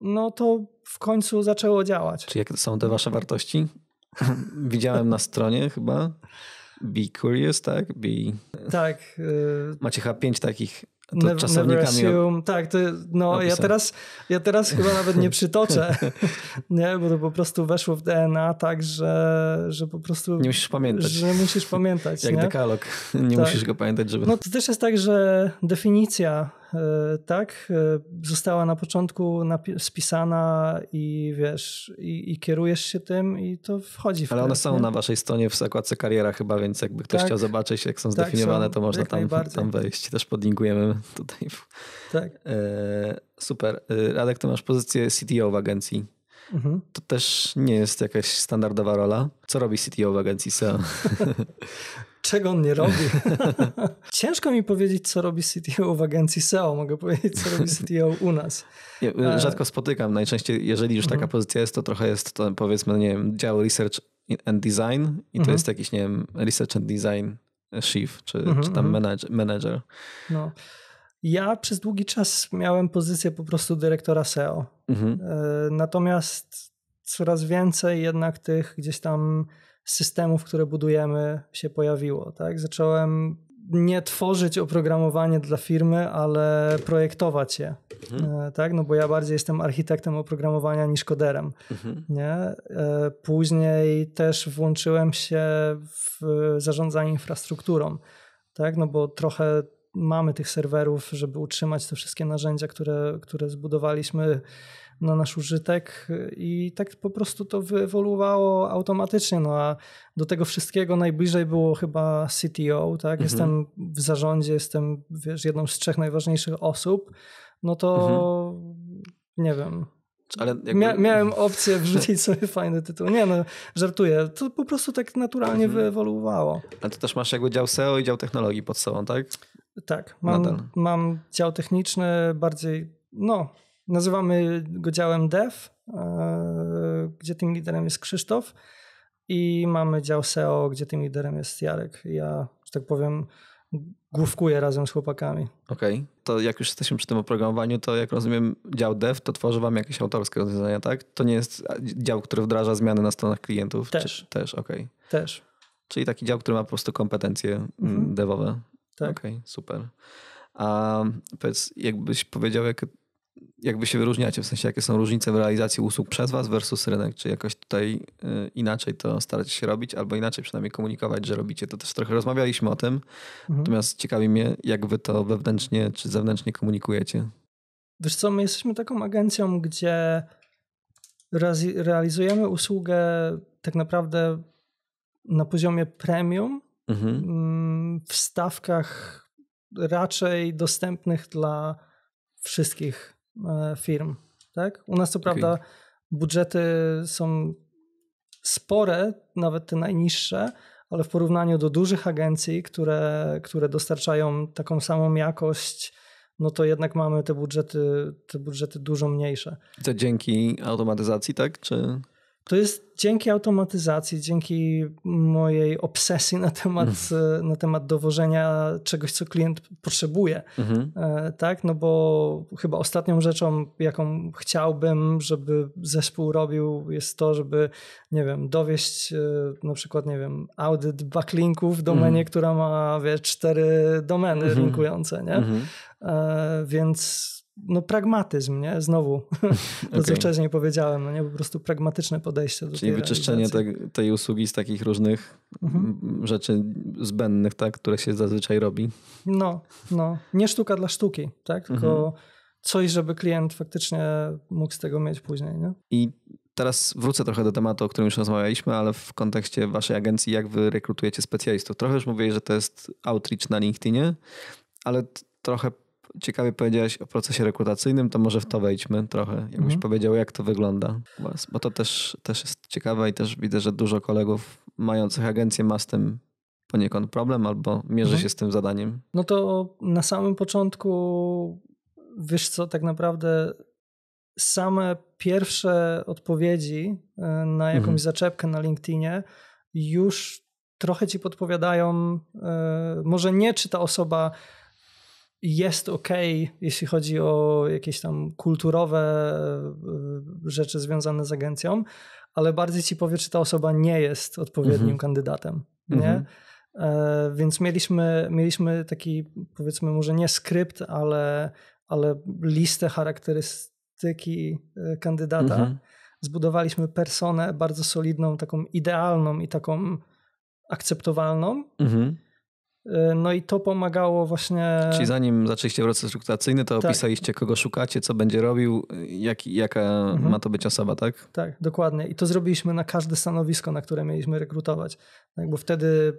no to w końcu zaczęło działać. Czy jakie są te wasze wartości? Widziałem na stronie chyba. Be curious, tak? Be... Tak. Y, Macie chyba pięć takich to never, assume. Tak, to, no ja teraz, ja teraz chyba nawet nie przytoczę, nie, bo to po prostu weszło w DNA tak, że, że po prostu... Nie musisz pamiętać. Że musisz pamiętać. Jak nie? dekalog, nie tak. musisz go pamiętać, żeby... No to też jest tak, że definicja E, tak, e, została na początku spisana i wiesz, i, i, kierujesz się tym i to wchodzi w Ale one są nie? na waszej stronie w zakładce kariera chyba, więc jakby ktoś tak, chciał zobaczyć jak są tak, zdefiniowane, są, to można tam, tam wejść. Też podlinkujemy tutaj. Tak. E, super. E, Radek, ty masz pozycję CTO w agencji. Mhm. To też nie jest jakaś standardowa rola. Co robi CTO w agencji SEO? czego on nie robi. Ciężko mi powiedzieć, co robi CTO w agencji SEO. Mogę powiedzieć, co robi CTO u nas. E, rzadko spotykam. Najczęściej, jeżeli już taka mhm. pozycja jest, to trochę jest to powiedzmy, nie wiem, dział research and design i to mhm. jest jakiś, nie wiem, research and design chief, czy, mhm, czy tam mhm. manager. manager. No. Ja przez długi czas miałem pozycję po prostu dyrektora SEO. Mhm. E, natomiast coraz więcej jednak tych gdzieś tam systemów, które budujemy, się pojawiło. Tak? Zacząłem nie tworzyć oprogramowanie dla firmy, ale projektować je. Mhm. E, tak? No bo ja bardziej jestem architektem oprogramowania niż koderem. Mhm. Nie? E, później też włączyłem się w zarządzanie infrastrukturą. Tak? No bo trochę mamy tych serwerów, żeby utrzymać te wszystkie narzędzia, które, które zbudowaliśmy na nasz użytek y, i tak po prostu to wyewoluowało automatycznie. No a do tego wszystkiego najbliżej było chyba CTO, tak? Mhm. Jestem w zarządzie, jestem wiesz, jedną z trzech najważniejszych osób. No to mhm. nie wiem. Jakby... Mia miałem opcję wrzucić sobie fajny tytuł. Nie no, żartuję. To po prostu tak naturalnie mhm. wyewoluowało. Ale to też masz jakby dział SEO i dział technologii pod sobą, tak? Tak. Mam, mam dział techniczny, bardziej no, Nazywamy go działem dev, e, gdzie tym liderem jest Krzysztof i mamy dział SEO, gdzie tym liderem jest Jarek. Ja, że tak powiem, główkuję razem z chłopakami. Okej, okay. to jak już jesteśmy przy tym oprogramowaniu, to jak rozumiem dział dev to tworzy wam jakieś autorskie rozwiązania, tak? To nie jest dział, który wdraża zmiany na stronach klientów? Też. Czy, też, okej. Okay. Też. Czyli taki dział, który ma po prostu kompetencje mm, mhm. devowe. Tak. Okej, okay, super. A powiedz, jakbyś powiedział, jak, jakby się wyróżniacie, w sensie jakie są różnice w realizacji usług przez was versus rynek, czy jakoś tutaj y, inaczej to staracie się robić, albo inaczej przynajmniej komunikować, że robicie. To też trochę rozmawialiśmy o tym, mhm. natomiast ciekawi mnie, jak wy to wewnętrznie czy zewnętrznie komunikujecie. Wiesz co, my jesteśmy taką agencją, gdzie realizujemy usługę tak naprawdę na poziomie premium, mhm. Mm, w stawkach raczej dostępnych dla wszystkich E, firm. Tak? U nas co okay. prawda budżety są spore, nawet te najniższe, ale w porównaniu do dużych agencji, które, które dostarczają taką samą jakość, no to jednak mamy te budżety, te budżety dużo mniejsze. To dzięki automatyzacji, tak? Czy to jest dzięki automatyzacji, dzięki mojej obsesji na temat, mm. na temat dowożenia czegoś, co klient potrzebuje. Mm. Tak, no bo chyba ostatnią rzeczą, jaką chciałbym, żeby zespół robił, jest to, żeby, nie wiem, dowieść e, na przykład, nie wiem, audyt backlinków w mhm. domenie, mm. która ma, wie, cztery domeny mhm. linkujące, nie? -hmm. Więc no pragmatyzm, nie? Znowu to, okay. co wcześniej powiedziałem, no nie? Po prostu pragmatyczne podejście do Czyli wyczyszczenie te, tej usługi z takich różnych mhm. rzeczy zbędnych, tak? Które się zazwyczaj robi. No, no. Nie sztuka dla sztuki, tak? Tylko mhm. coś, żeby klient faktycznie mógł z tego mieć później, nie? I teraz wrócę trochę do tematu, o którym już rozmawialiśmy, ale w kontekście waszej agencji, jak wy rekrutujecie specjalistów? Trochę już mówię, że to jest outreach na LinkedInie, ale trochę ciekawie powiedziałeś o procesie rekrutacyjnym, to może w to wejdźmy trochę. Jakbyś mhm. powiedział, jak to wygląda bo to też, też jest ciekawe i też widzę, że dużo kolegów mających agencję ma z tym poniekąd problem albo mierzy mhm. się z tym zadaniem. No to na samym początku, wiesz co, tak naprawdę same pierwsze odpowiedzi e, na jakąś mhm. zaczepkę na LinkedInie już trochę ci podpowiadają, e, może nie czy ta osoba jest ok, jeśli chodzi o jakieś tam kulturowe y, rzeczy związane z agencją, ale bardziej ci powie, czy ta osoba nie jest odpowiednim mm -hmm. kandydatem. Nie? Mm -hmm. e, więc mieliśmy, mieliśmy taki, powiedzmy, może nie skrypt, ale, ale listę charakterystyki y, kandydata. Mm -hmm. Zbudowaliśmy personę bardzo solidną, taką idealną i taką akceptowalną. Mhm. Y, no i to pomagało właśnie. Czyli zanim zaczęliście proces rekrutacyjny, to tak. opisaliście, kogo szukacie, co będzie robił, jak, jaka mhm. ma to być osoba, tak? Tak, dokładnie. I to zrobiliśmy na każde stanowisko, na które mieliśmy rekrutować. Tak, bo wtedy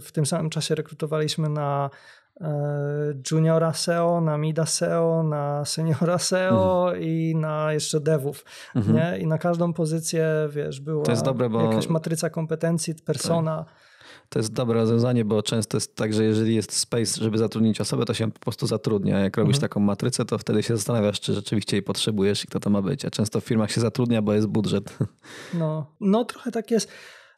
w tym samym czasie rekrutowaliśmy na e, juniora SEO, na mida SEO, na seniora SEO mhm. i na jeszcze devów. Mhm. Nie? I na każdą pozycję, wiesz, była to jest dobre, bo... jakaś matryca kompetencji, persona. Tak to jest dobre rozwiązanie, bo często jest tak, że jeżeli jest space, żeby zatrudnić osobę, to się po prostu zatrudnia. Jak robisz mhm. taką matrycę, to wtedy się zastanawiasz, czy rzeczywiście jej potrzebujesz i kto to ma być. A często w firmach się zatrudnia, bo jest budżet. No, no trochę tak jest.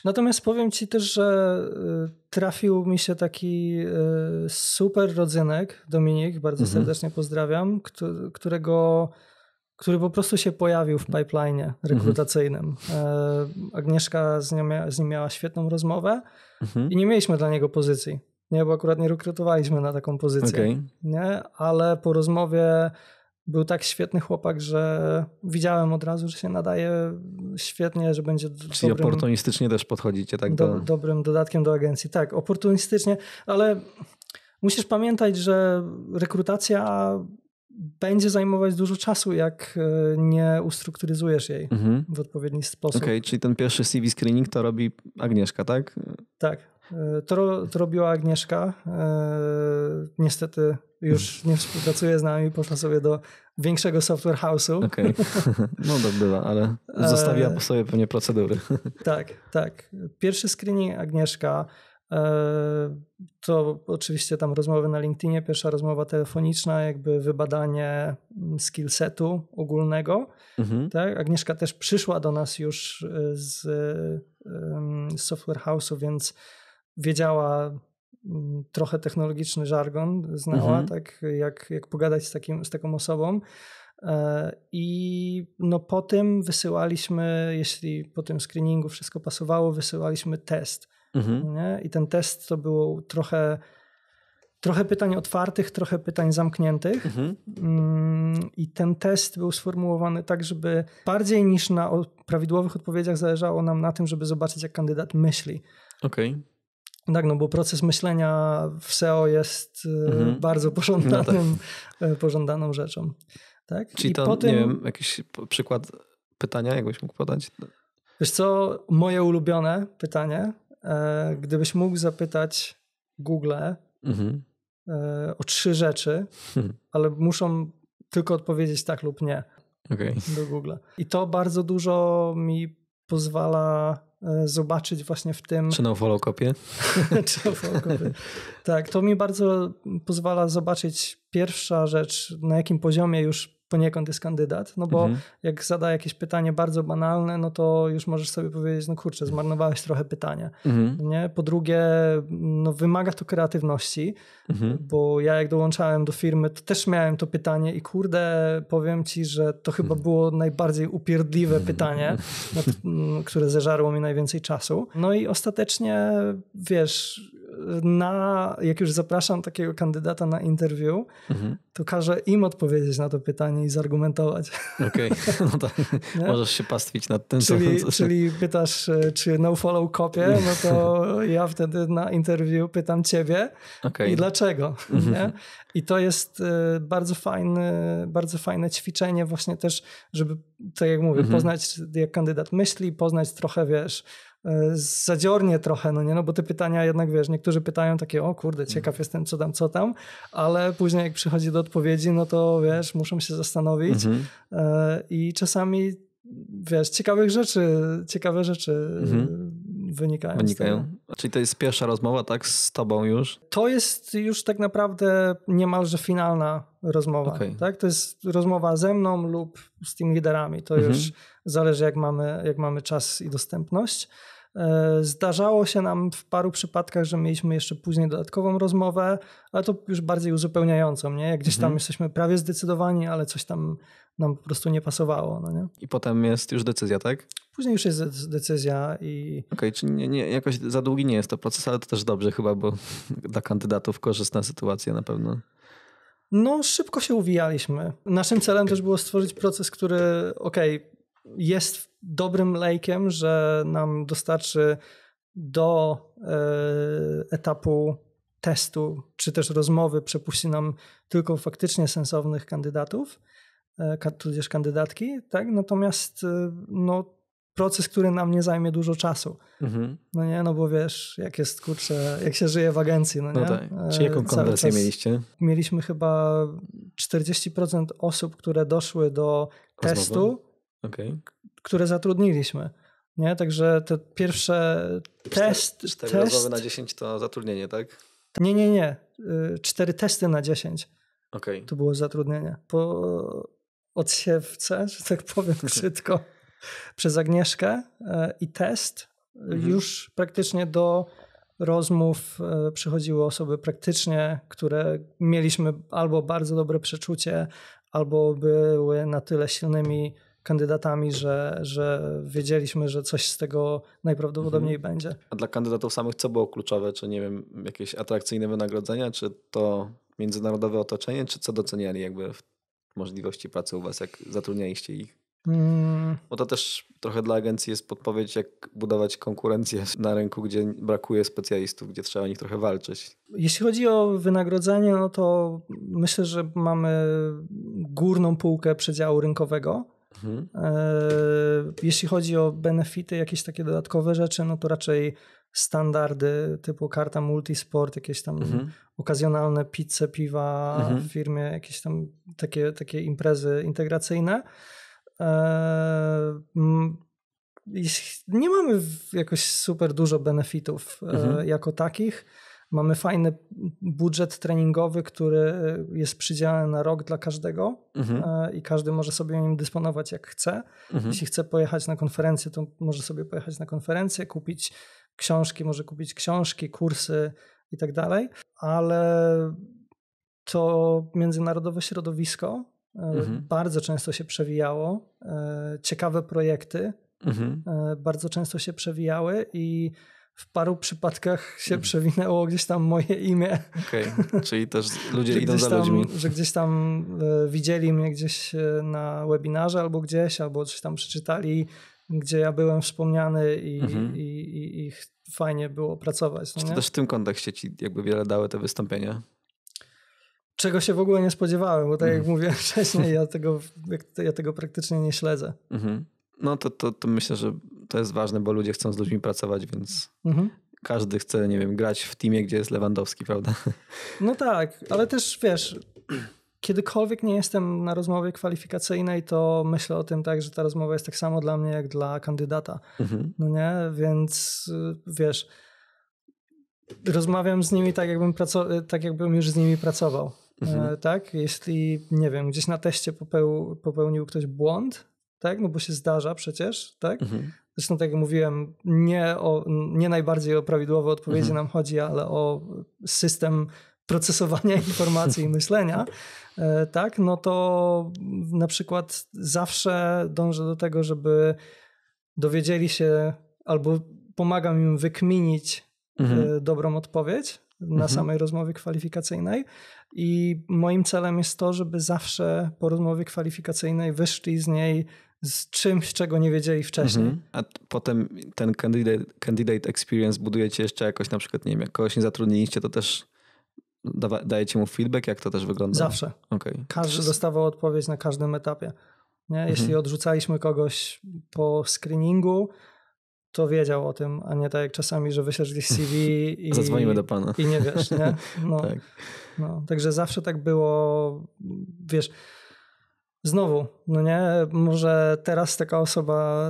Natomiast powiem ci też, że y, trafił mi się taki y, super rodzynek, Dominik, bardzo mhm. serdecznie pozdrawiam, którego który po prostu się pojawił w pipeline mhm. rekrutacyjnym. Mhm. Agnieszka z, z nim miała świetną rozmowę mhm. i nie mieliśmy dla niego pozycji. Nie, bo akurat nie rekrutowaliśmy na taką pozycję. Okay. Nie? Ale po rozmowie był tak świetny chłopak, że widziałem od razu, że się nadaje świetnie, że będzie Czyli dobrym, oportunistycznie też podchodzicie tak do... do... Dobrym dodatkiem do agencji. Tak, oportunistycznie, ale musisz pamiętać, że rekrutacja będzie zajmować dużo czasu, jak e, nie ustrukturyzujesz jej mhm. w odpowiedni sposób. Okej, okay, czyli ten pierwszy CV screening to robi Agnieszka, tak? Tak. E, to, to robiła Agnieszka. E, niestety już nie współpracuje z nami, poszła sobie do większego software house'u. Okej, okay. no to tak bywa, ale zostawiła po sobie pewnie procedury. Tak, tak. Pierwszy screening Agnieszka E, to oczywiście tam rozmowy na LinkedInie, pierwsza rozmowa telefoniczna, jakby wybadanie mm, skillsetu ogólnego. Mhm. Tak? Agnieszka też przyszła do nas już e, z, e, z Software House'u, więc wiedziała mm, trochę technologiczny żargon, znała mhm. tak, jak, jak pogadać z, takim, z taką osobą. I no po tym wysyłaliśmy, jeśli po tym screeningu wszystko pasowało, wysyłaliśmy test Mhm. Nie? I ten test to było trochę, trochę pytań otwartych, trochę pytań zamkniętych. Mhm. Mm, I ten test był sformułowany tak, żeby bardziej niż na prawidłowych odpowiedziach zależało nam na tym, żeby zobaczyć, jak kandydat myśli. Okej. Okay. Tak, no bo proces myślenia w SEO jest y, mhm. bardzo no pożądanym, no tak. Y, pożądaną rzeczą. Tak? Czyli I to, potem... nie wiem, jakiś przykład pytania, jakbyś mógł podać? Wiesz co, moje ulubione pytanie E, gdybyś mógł zapytać Google mhm. E, o trzy rzeczy, hmm. ale muszą tylko odpowiedzieć tak lub nie okay. do Google. I to bardzo dużo mi pozwala e, zobaczyć właśnie w tym. Czy na follow Czy na Tak, to mi bardzo pozwala zobaczyć pierwsza rzecz, na jakim poziomie już poniekąd jest kandydat, no bo mhm. jak zada jakieś pytanie bardzo banalne, no to już możesz sobie powiedzieć, no kurczę, zmarnowałeś trochę pytania, mhm. nie? Po drugie, no wymaga to kreatywności, mhm. bo ja jak dołączałem do firmy, to też miałem to pytanie i kurde, powiem ci, że to chyba mhm. było najbardziej upierdliwe mhm. pytanie, które zeżarło mi najwięcej czasu. No i ostatecznie, wiesz, na, jak już zapraszam takiego kandydata na interview, mhm. to każę im odpowiedzieć na to pytanie i zargumentować. Okej, okay. no tak. Możesz się pastwić nad tym. Czyli, co... czyli pytasz, e, czy no follow kopię, no to ja wtedy na interview pytam ciebie okay. i dlaczego. Mhm. I to jest e, bardzo fajne, bardzo fajne ćwiczenie właśnie też, żeby, tak jak mówię, mhm. poznać jak kandydat myśli, poznać trochę, wiesz, E, zadziornie trochę, no nie, no bo te pytania jednak, wiesz, niektórzy pytają takie, o kurde, mm. ciekaw mhm. jestem, co tam, co tam, ale później jak przychodzi do odpowiedzi, no to wiesz, muszą się zastanowić mhm. E, i czasami wiesz, ciekawych rzeczy, ciekawe rzeczy mhm. E, wynikają. Wynikają. Czyli to jest pierwsza rozmowa, tak, z tobą już? To jest już tak naprawdę niemalże finalna rozmowa. Okay. Tak? To jest rozmowa ze mną lub z tymi liderami. To mhm. już zależy, jak mamy, jak mamy czas i dostępność. E, zdarzało się nam w paru przypadkach, że mieliśmy jeszcze później dodatkową rozmowę, ale to już bardziej uzupełniającą, nie? Jak gdzieś tam mhm. jesteśmy prawie zdecydowani, ale coś tam nam po prostu nie pasowało, no nie? I potem jest już decyzja, tak? Później już jest decyzja i... Okej, okay, nie, nie, jakoś za długi nie jest to proces, ale to też dobrze chyba, bo dla kandydatów korzystna sytuacja na pewno. No, szybko się uwijaliśmy. Naszym celem też było stworzyć proces, który, okej, okay, jest dobrym lejkiem, że nam dostarczy do y, etapu testu czy też rozmowy, przepuści nam tylko faktycznie sensownych kandydatów, e, tudzież kandydatki, tak? Natomiast y, no, proces, który nam nie zajmie dużo czasu. Mhm. No nie, no bo wiesz, jak jest kurczę, jak się żyje w agencji, no, no nie? No tak. E, Czy jaką konwersję mieliście? Mieliśmy chyba 40% osób, które doszły do testu, okay. które zatrudniliśmy. Nie? Także te pierwsze test... Cztery test... rozmowy na 10 to zatrudnienie, tak? Nie, nie, nie. Y, cztery testy na 10. Okay. To było zatrudnienie. Po odsiewce, że tak powiem brzydko przez Agnieszkę e, i test. Mhm. Już praktycznie do rozmów e, przychodziły osoby praktycznie, które mieliśmy albo bardzo dobre przeczucie, albo były na tyle silnymi kandydatami, że, że wiedzieliśmy, że coś z tego najprawdopodobniej mhm. będzie. A dla kandydatów samych co było kluczowe? Czy nie wiem, jakieś atrakcyjne wynagrodzenia, czy to międzynarodowe otoczenie, czy co doceniali jakby w możliwości pracy u was, jak zatrudnialiście ich? Mm. Bo to też trochę dla agencji jest podpowiedź, jak budować konkurencję na rynku, gdzie brakuje specjalistów, gdzie trzeba o nich trochę walczyć. Jeśli chodzi o wynagrodzenie, no to myślę, że mamy górną półkę przedziału rynkowego. Mhm. E, jeśli chodzi o benefity, jakieś takie dodatkowe rzeczy, no to raczej standardy typu karta multisport, jakieś tam mhm. okazjonalne pizze, piwa mhm. w firmie, jakieś tam takie, takie imprezy integracyjne. Eee, mm, nie mamy jakoś super dużo benefitów e, mhm. jako takich. Mamy fajny budżet treningowy, który jest przydzielany na rok dla każdego mhm. E, i każdy może sobie nim dysponować jak chce. Mhm. Jeśli chce pojechać na konferencję, to może sobie pojechać na konferencję, kupić książki, może kupić książki, kursy i tak dalej. Ale to międzynarodowe środowisko Mhm. E, bardzo często się przewijało. E, ciekawe projekty mhm. E, bardzo często się przewijały i w paru przypadkach się mhm. przewinęło gdzieś tam moje imię. Okay. Czyli też ludzie idą za ludźmi. że gdzieś tam widzieli mnie gdzieś na webinarze albo gdzieś, albo coś tam przeczytali, gdzie ja byłem wspomniany i, mhm. i, i, i fajnie było pracować. No Czy też w tym kontekście ci jakby wiele dały te wystąpienia? czego się w ogóle nie spodziewałem, bo tak jak mhm. mówiłem wcześniej, ja tego, ja tego praktycznie nie śledzę. Mhm. No to, to, to myślę, że to jest ważne, bo ludzie chcą z ludźmi pracować, więc mhm. każdy chce, nie wiem, grać w teamie, gdzie jest Lewandowski, prawda? No tak, ale też wiesz, kiedykolwiek nie jestem na rozmowie kwalifikacyjnej, to myślę o tym tak, że ta rozmowa jest tak samo dla mnie, jak dla kandydata. No nie? Więc y, wiesz rozmawiam z nimi tak, jakbym, pracow- tak jakbym już z nimi pracował mhm. E, tak? Jeśli, nie wiem, gdzieś na teście popeł, popełnił ktoś błąd, tak? No bo się zdarza przecież, tak? Mhm. Zresztą tak jak mówiłem, nie, o, nie najbardziej o prawidłowe odpowiedzi mhm. nam chodzi, ale o system procesowania informacji i myślenia, e, tak? No to na przykład zawsze dążę do tego, żeby dowiedzieli się albo pomagam im wykminić mhm. E, dobrą odpowiedź, na mhm. samej rozmowie kwalifikacyjnej. I moim celem jest to, żeby zawsze po rozmowie kwalifikacyjnej wyszli z niej z czymś, czego nie wiedzieli wcześniej. Mhm. A potem ten candidate, candidate experience budujecie jeszcze jakoś, na przykład, nie wiem, jak kogoś nie zatrudniliście, to też dajecie mu feedback, jak to też wygląda? Zawsze. Okay. Każdy dostawał odpowiedź na każdym etapie. Nie? Jeśli mhm. odrzucaliśmy kogoś po screeningu, to wiedział o tym, a nie tak jak czasami, że wyślesz gdzieś CV i... Zadzwonimy do pana. I nie wiesz, nie? No, tak. no, także zawsze tak było, wiesz, znowu, no nie, może teraz taka osoba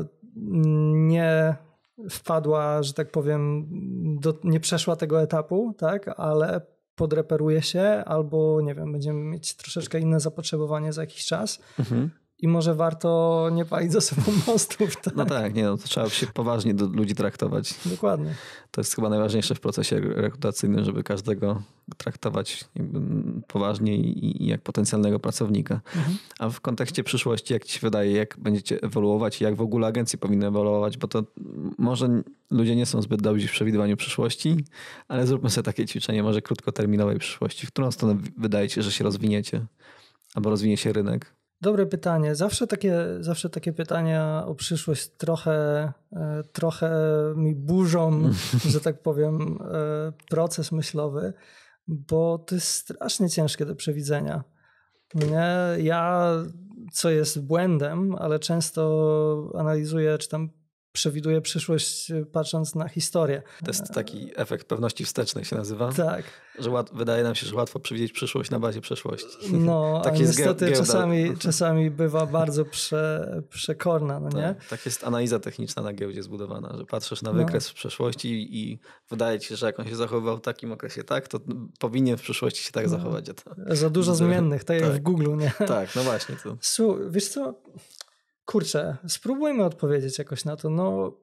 nie wpadła, że tak powiem, do, nie przeszła tego etapu, tak, ale podreperuje się albo, nie wiem, będziemy mieć troszeczkę inne zapotrzebowanie za jakiś czas, mhm i może warto nie palić ze sobą mostów. Tak? No tak, nie, no, to trzeba się poważnie do ludzi traktować. Dokładnie. To jest chyba najważniejsze w procesie rekrutacyjnym, żeby każdego traktować poważnie i, i jak potencjalnego pracownika. Mhm. A w kontekście przyszłości, jak ci się wydaje, jak będziecie ewoluować i jak w ogóle agencje powinny ewoluować, bo to może ludzie nie są zbyt dobrzy w przewidywaniu przyszłości, ale zróbmy sobie takie ćwiczenie może krótkoterminowej przyszłości. W którą stronę wydaje się, że się rozwiniecie? Albo rozwinie się rynek? Dobre pytanie. Zawsze takie, zawsze takie pytania o przyszłość trochę, e, trochę mi burzą, że tak powiem, e, proces myślowy, bo to jest strasznie ciężkie do przewidzenia. Nie? Ja, co jest błędem, ale często analizuję, czy tam przewiduje przyszłość y, patrząc na historię. To jest taki efekt pewności wstecznej się nazywa. Tak. Że łat, wydaje nam się, że łatwo przewidzieć przyszłość na bazie przeszłości. No, tak a niestety ge- czasami, czasami bywa bardzo prze, przekorna, no nie? Tak, tak, jest analiza techniczna na giełdzie zbudowana, że patrzysz na no. wykres no. w przeszłości i, wydaje ci się, że jak on się zachowywał w takim okresie tak, to powinien w przyszłości się tak no. zachować. to... Za dużo zmiennych, tak jak w tak. Google, nie? Tak, no właśnie. To... Słuch, wiesz co, kurczę, spróbujmy odpowiedzieć jakoś na to. No,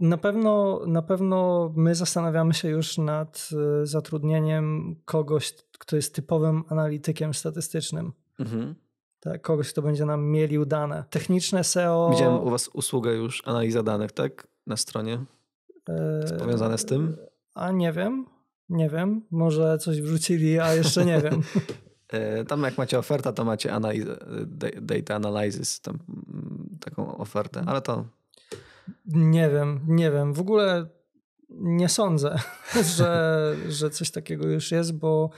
na pewno, na pewno my zastanawiamy się już nad e, zatrudnieniem kogoś, kto jest typowym analitykiem statystycznym. Mhm. Tak, kogoś, kto będzie nam mielił dane. Techniczne SEO. Widziałem u Was usługę już analiza danych, tak? Na stronie. Jest powiązane z tym? A nie wiem. Nie wiem, może coś wrzucili, a jeszcze nie wiem. E, tam jak macie ofertę, to macie analiz- data analysis, tam, mm, taką ofertę, ale to... Nie wiem, nie wiem. W ogóle nie sądzę, że, że coś takiego już jest, bo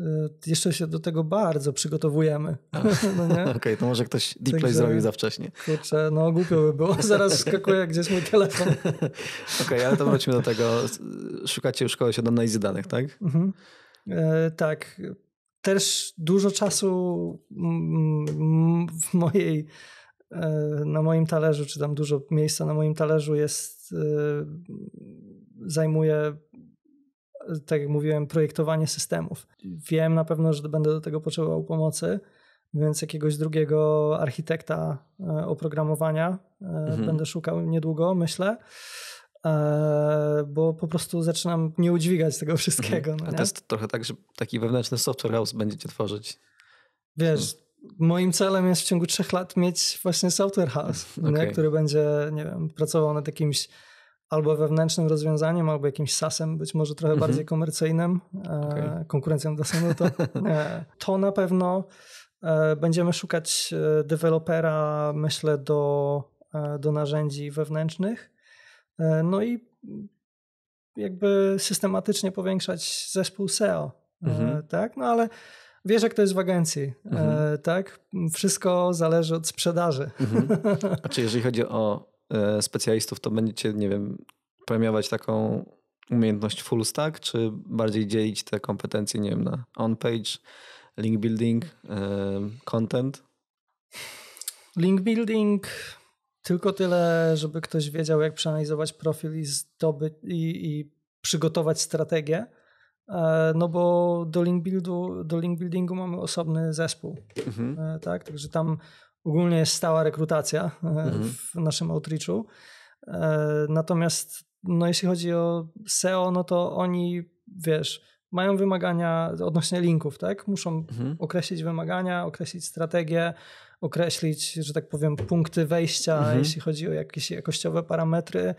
y, jeszcze się do tego bardzo przygotowujemy. No Okej, okay, to może ktoś Deepplay Także, zrobił za wcześnie. Kurczę, no głupio by było. Zaraz skakuje, gdzie jest mój telefon. Okej, okay, ale to wróćmy do tego. Szukacie już kogoś od analizy danych, tak? Mhm. E, tak też dużo czasu w mojej, e, na moim talerzu, czy tam dużo miejsca na moim talerzu jest, e, zajmuje, tak jak mówiłem, projektowanie systemów. Wiem na pewno, że będę do tego potrzebował pomocy, więc jakiegoś drugiego architekta e, oprogramowania mhm. będę szukał niedługo, myślę. Eee, bo po prostu zaczynam nie udźwigać tego mhm. wszystkiego. Mhm. to jest trochę tak, że taki wewnętrzny software house będziecie tworzyć. Wiesz, hmm. moim celem jest w ciągu trzech lat mieć właśnie software house, okay. Mhm. nie, który będzie, nie wiem, pracował nad jakimś albo wewnętrznym rozwiązaniem, albo jakimś sasem, być może trochę mhm. bardziej komercyjnym, okay. Eee, konkurencją dla to, to na pewno eee, będziemy szukać dewelopera, myślę, do, do narzędzi wewnętrznych E, no i jakby systematycznie powiększać zespół SEO, e, mhm. tak? No ale wiesz, jak to jest w agencji, e, mhm. tak? Wszystko zależy od sprzedaży. Mhm. A czy znaczy, jeżeli chodzi o specjalistów, to będziecie, nie wiem, premiować taką umiejętność full stack, czy bardziej dzielić te kompetencje, nie wiem, na on-page, link building, content? Link building tylko tyle, żeby ktoś wiedział, jak przeanalizować profil i, zdoby, i, i przygotować strategię. E, no bo do link, buildu, do link buildingu mamy osobny zespół. Mhm. E, tak? Także tam ogólnie jest stała rekrutacja e, mhm. w naszym outreachu. Natomiast no jeśli chodzi o SEO, no to oni, wiesz, mają wymagania odnośnie linków, tak? Muszą mhm. określić wymagania, określić strategię, określić, że tak powiem, punkty wejścia, mhm. jeśli chodzi o jakieś jakościowe parametry.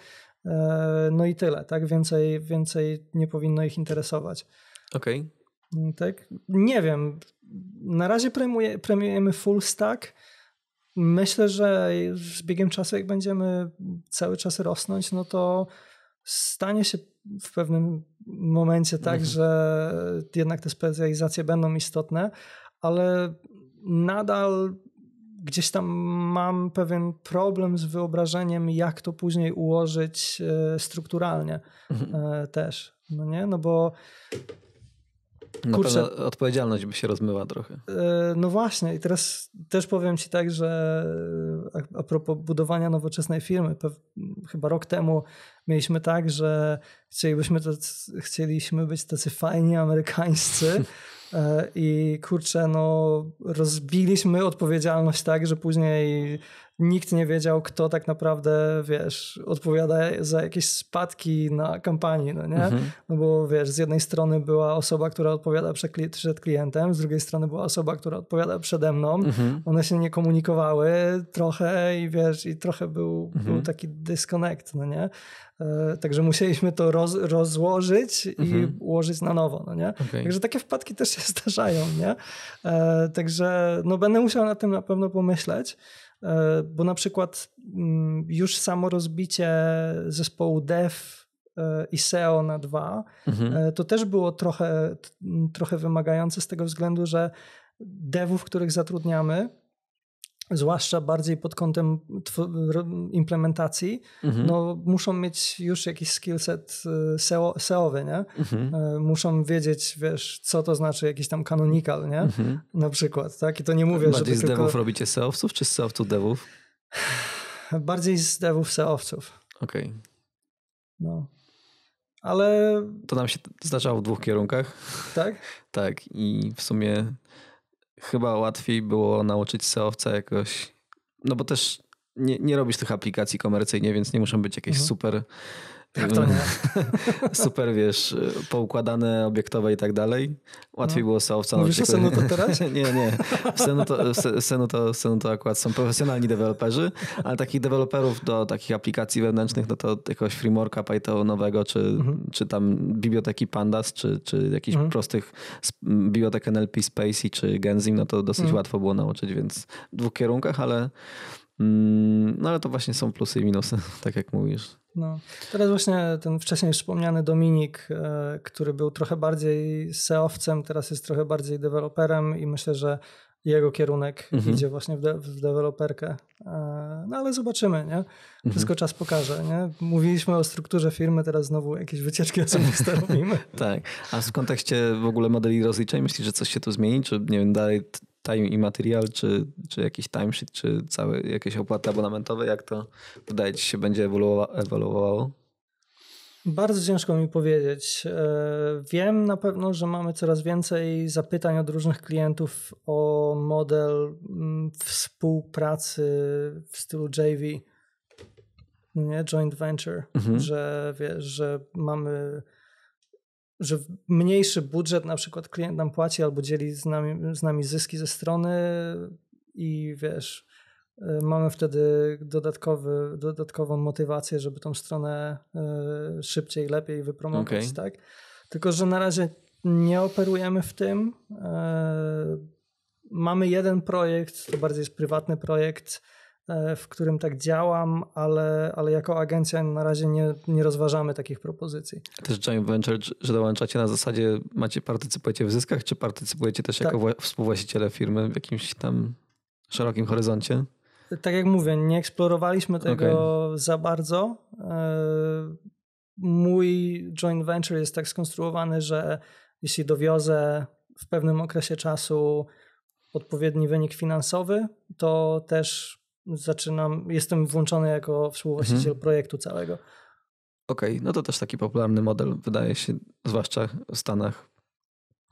E, no i tyle, tak? Więcej, więcej nie powinno ich interesować. Okej. Okay. Tak? Nie wiem. Na razie premiuje, premiujemy full stack. Myślę, że z biegiem czasu, jak będziemy cały czas rosnąć, no to stanie się w pewnym momencie tak, mhm. że jednak te specjalizacje będą istotne, ale nadal gdzieś tam mam pewien problem z wyobrażeniem, jak to później ułożyć e, strukturalnie mhm. E, też. No nie, no bo. Na kurczę, pewno odpowiedzialność by się rozmyła trochę. E, no właśnie, i teraz też powiem Ci tak, że a propos budowania nowoczesnej firmy, chyba rok temu mieliśmy tak, że chcielibyśmy, chcieliśmy być tacy fajni amerykańscy. E, I kurczę, no rozbiliśmy odpowiedzialność tak, że później nikt nie wiedział, kto tak naprawdę, wiesz, odpowiada za jakieś spadki na kampanii, no nie? Mhm. No bo wiesz, z jednej strony była osoba, która odpowiada przed klientem, z drugiej strony była osoba, która odpowiada przede mną. Mhm. One się nie komunikowały trochę i wiesz, i trochę był, mhm. był taki disconnect, no nie? E, także musieliśmy to roz, rozłożyć i mhm. ułożyć na nowo. No nie? Okay. Także takie wpadki też się zdarzają. Nie? E, także no, będę musiał na tym na pewno pomyśleć. E, bo na przykład mm, już samo rozbicie zespołu dev e, i SEO na dwa, mhm. E, to też było trochę, trochę wymagające z tego względu, że devów, których zatrudniamy, zwłaszcza bardziej pod kątem implementacji, mhm. no, muszą mieć już jakiś skillset y, SEO, SEO-wy, nie? Mhm. Y, muszą wiedzieć, wiesz, co to znaczy jakiś tam kanonikal, nie? Mhm. Na przykład, tak? I to nie mówię, że e e Bardziej z devów robicie seo czy z seo devów? Bardziej z devów SEO-owców. Okej. Okay. No. Ale... To nam się zdarzało w dwóch kierunkach. Tak? tak. I w sumie chyba łatwiej było nauczyć seowca jakoś. No bo też nie, nie robisz tych aplikacji komercyjnie, więc nie muszą być jakieś mhm. super jak to mm. nie? Super, wiesz, poukładane, obiektowe i tak dalej. Łatwiej no. było Saowca nauczyć. Mówisz o Senu to teraz? nie, nie. Senu to, Senu, to, Senu to akurat są profesjonalni deweloperzy, ale takich deweloperów do takich aplikacji wewnętrznych, no to jakiegoś frameworka Pythonowego, czy, mhm. czy tam biblioteki Pandas, czy, czy jakichś mhm. prostych bibliotek NLP Spacey, czy Genzim, no to dosyć mhm. łatwo było nauczyć, więc w dwóch kierunkach, ale mm, no ale to właśnie są plusy i minusy, tak jak mówisz. No. Teraz właśnie ten wcześniej wspomniany Dominik, e, który był trochę bardziej seowcem, teraz jest trochę bardziej deweloperem i myślę, że jego kierunek mhm. idzie właśnie w, de w deweloperkę. E, no ale zobaczymy, nie? Mhm. Wszystko mhm. czas pokaże, nie? Mówiliśmy o strukturze firmy, teraz znowu jakieś wycieczki osobiste robimy. tak. A w kontekście w ogóle modeli rozliczeń myślisz, że coś się tu zmieni? Czy nie wiem, dalej time i material, czy, czy jakiś timesheet, czy całe jakieś opłaty abonamentowe? Jak to wydaje ci się będzie ewoluowało? Bardzo ciężko mi powiedzieć. E, wiem na pewno, że mamy coraz więcej zapytań od różnych klientów o model mm, współpracy w stylu JV, nie? Joint Venture, mhm. że wiesz, że mamy że mniejszy budżet na przykład klient nam płaci albo dzieli z nami, z nami zyski ze strony i wiesz, y, mamy wtedy dodatkowy, dodatkową motywację, żeby tą stronę y, szybciej, lepiej wypromować, okay. tak? Tylko, że na razie nie operujemy w tym. Y, mamy jeden projekt, to bardziej jest prywatny projekt, E, w którym tak działam, ale, ale jako agencja na razie nie, nie rozważamy takich propozycji. Też Joint Venture, że dołączacie na zasadzie, macie partycypujecie w zyskach, czy partycypujecie też tak. jako współwłaściciele firmy w jakimś tam szerokim horyzoncie? Tak jak mówię, nie eksplorowaliśmy tego okay. za bardzo. E, mój joint venture jest tak skonstruowany, że jeśli dowiozę w pewnym okresie czasu odpowiedni wynik finansowy, to też zaczynam, jestem włączony jako współwłaściciel mhm. projektu całego. Okej, okay, no to też taki popularny model, wydaje się, zwłaszcza w Stanach.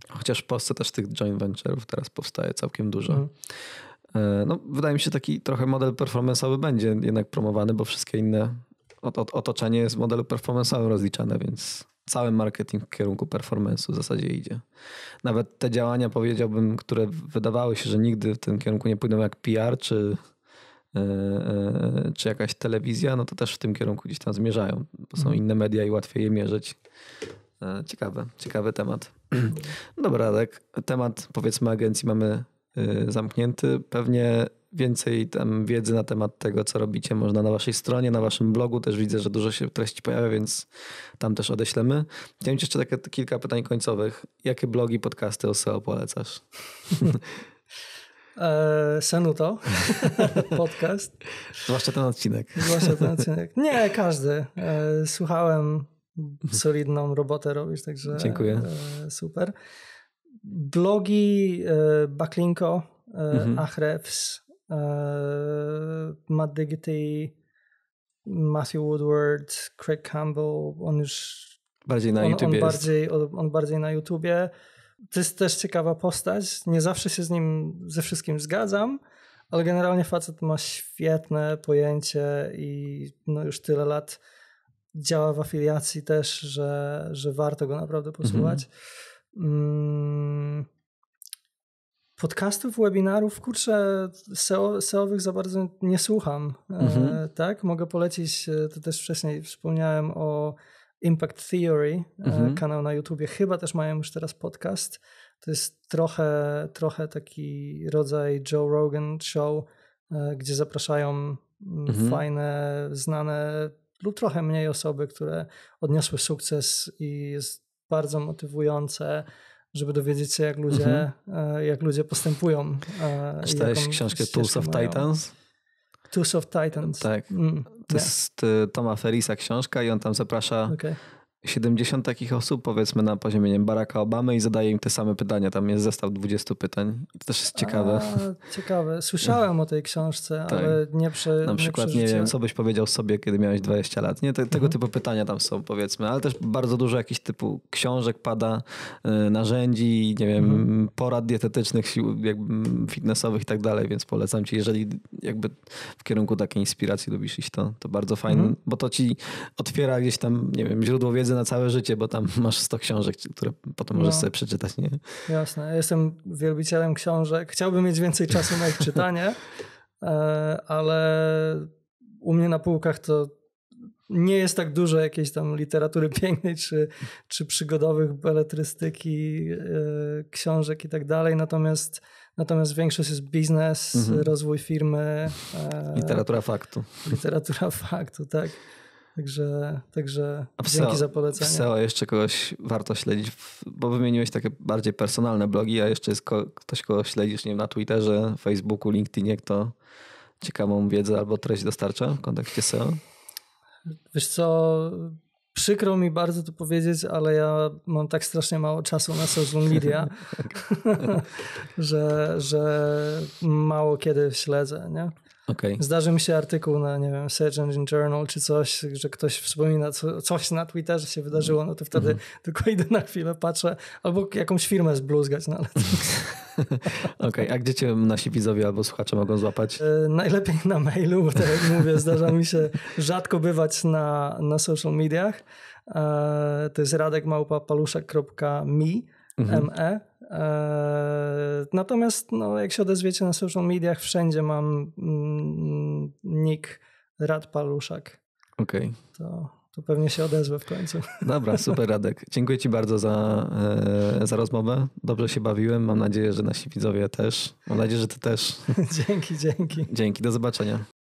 Chociaż w Polsce też tych joint venture'ów teraz powstaje całkiem dużo. Mhm. E, no, wydaje mi się, taki trochę model performanceowy będzie jednak promowany, bo wszystkie inne otoczenie jest modelu performanceowym rozliczane, więc cały marketing w kierunku performance'u w zasadzie idzie. Nawet te działania, powiedziałbym, które wydawały się, że nigdy w tym kierunku nie pójdą, jak PR czy E, e, e, czy jakaś telewizja, no to też w tym kierunku gdzieś tam zmierzają, bo są mhm. inne media i łatwiej je mierzyć. Ciekawe, ciekawy temat. Dobra, Radek, temat powiedzmy agencji mamy zamknięty. Pewnie więcej tam wiedzy na temat tego, co robicie, można na waszej stronie, na waszym blogu. Też widzę, że dużo się treści pojawia, więc tam też odeślemy. Chciałem ci jeszcze takie kilka pytań końcowych. Jakie blogi, podcasty o SEO polecasz? Eee, Senuto podcast. Zwłaszcza ten odcinek. Zwłaszcza ten odcinek. Nie, każdy. E, słuchałem, solidną robotę robisz, także Dziękuję. E, super. Blogi e, Baklinko, mhm. Achrefs, Matt Diggity, Matthew Woodward, Craig Campbell, on już... Bardziej na on, on bardziej, on, on bardziej na YouTubie. To jest też ciekawa postać. Nie zawsze się z nim ze wszystkim zgadzam, ale generalnie facet ma świetne pojęcie i no już tyle lat działa w afiliacji też, że, że warto go naprawdę mhm. posłuchać. Mm, podcastów, webinarów, kurczę, SEO, SEOwych za bardzo nie słucham. E, mhm. tak, mogę polecić, e, to też wcześniej wspomniałem o Impact Theory, e, mhm. kanał na YouTubie. Chyba też mają już teraz podcast. To jest trochę, trochę taki rodzaj Joe Rogan Show, e, gdzie zapraszają mm, mhm. fajne, znane lub trochę mniej osoby, które odniosły sukces i jest bardzo motywujące, żeby dowiedzieć się, jak ludzie, mhm. E, jak ludzie postępują. Czytałeś książkę Tools of mają. Titans? Tools of Titans. Tak. Mm. To jest y, Toma Ferisa książka i on tam zaprasza okay. 70 takich osób, powiedzmy na poziomie Baracka Obamy i zadaje im te same pytania. Tam jest zestaw 20 pytań. I to też jest ciekawe. A, ciekawe. Słyszałem o tej książce, tak. ale nie przy Na przykład, nie, nie, wiem, co byś powiedział sobie, kiedy miałeś 20 lat. Nie, te, tego mhm. typu pytania tam są, powiedzmy. Ale też bardzo dużo jakichś typu książek pada, y, narzędzi, nie wiem, mhm. porad dietetycznych, sił, fitnessowych i tak dalej, więc polecam ci, jeżeli jakby w kierunku takiej inspiracji lubisz iść, to, to bardzo fajne, mhm. bo to ci otwiera gdzieś tam, nie wiem, źródło wiedzy, wiedzę na całe życie, bo tam masz 100 książek, które potem możesz no. sobie przeczytać. Nie? Jasne, jestem wielbicielem książek. Chciałbym mieć więcej czasu na ich czytanie, e, ale u mnie na półkach to nie jest tak dużo jakiejś tam literatury pięknej, czy, czy przygodowych, beletrystyki, e, książek i tak dalej. Natomiast, natomiast większość jest biznes, mhm. rozwój firmy. E, literatura faktu. Literatura faktu, tak. Także, także Pseo, dzięki e za polecenie. W e jeszcze kogoś warto śledzić, bo wymieniłeś takie bardziej personalne blogi, a jeszcze jest ko ktoś, kogo śledzisz nie wiem, na Twitterze, Facebooku, LinkedInie, kto ciekawą wiedzę albo treść dostarcza w kontekście SEO? Wiesz co, przykro mi bardzo to powiedzieć, ale ja mam tak strasznie mało czasu na social media, że, że mało kiedy śledzę, nie? Okay. Zdarzy mi się artykuł na, nie wiem, Search Engine Journal czy coś, że ktoś wspomina co, coś na Twitterze się wydarzyło, no to wtedy mm -hmm. tylko idę na chwilę, patrzę, albo jakąś firmę zbluzgać, no ale... Okej, okay. a gdzie cię nasi widzowie albo słuchacze mogą złapać? E, najlepiej na mailu, bo tak jak mówię, zdarza mi się rzadko bywać na, na social mediach. E, to jest radekmałpapaluszek.me, mhm. Mm Eee, natomiast no, jak się odezwiecie na social mediach, wszędzie mam mm, nick Rad Paluszak. Okej. Okay. To, to pewnie się odezwę w końcu. Dobra, super Radek. Dziękuję Ci bardzo za, eee, za rozmowę. Dobrze się bawiłem. Mam nadzieję, że nasi widzowie też. Mam nadzieję, że Ty też. dzięki, dzięki. Dzięki, do zobaczenia.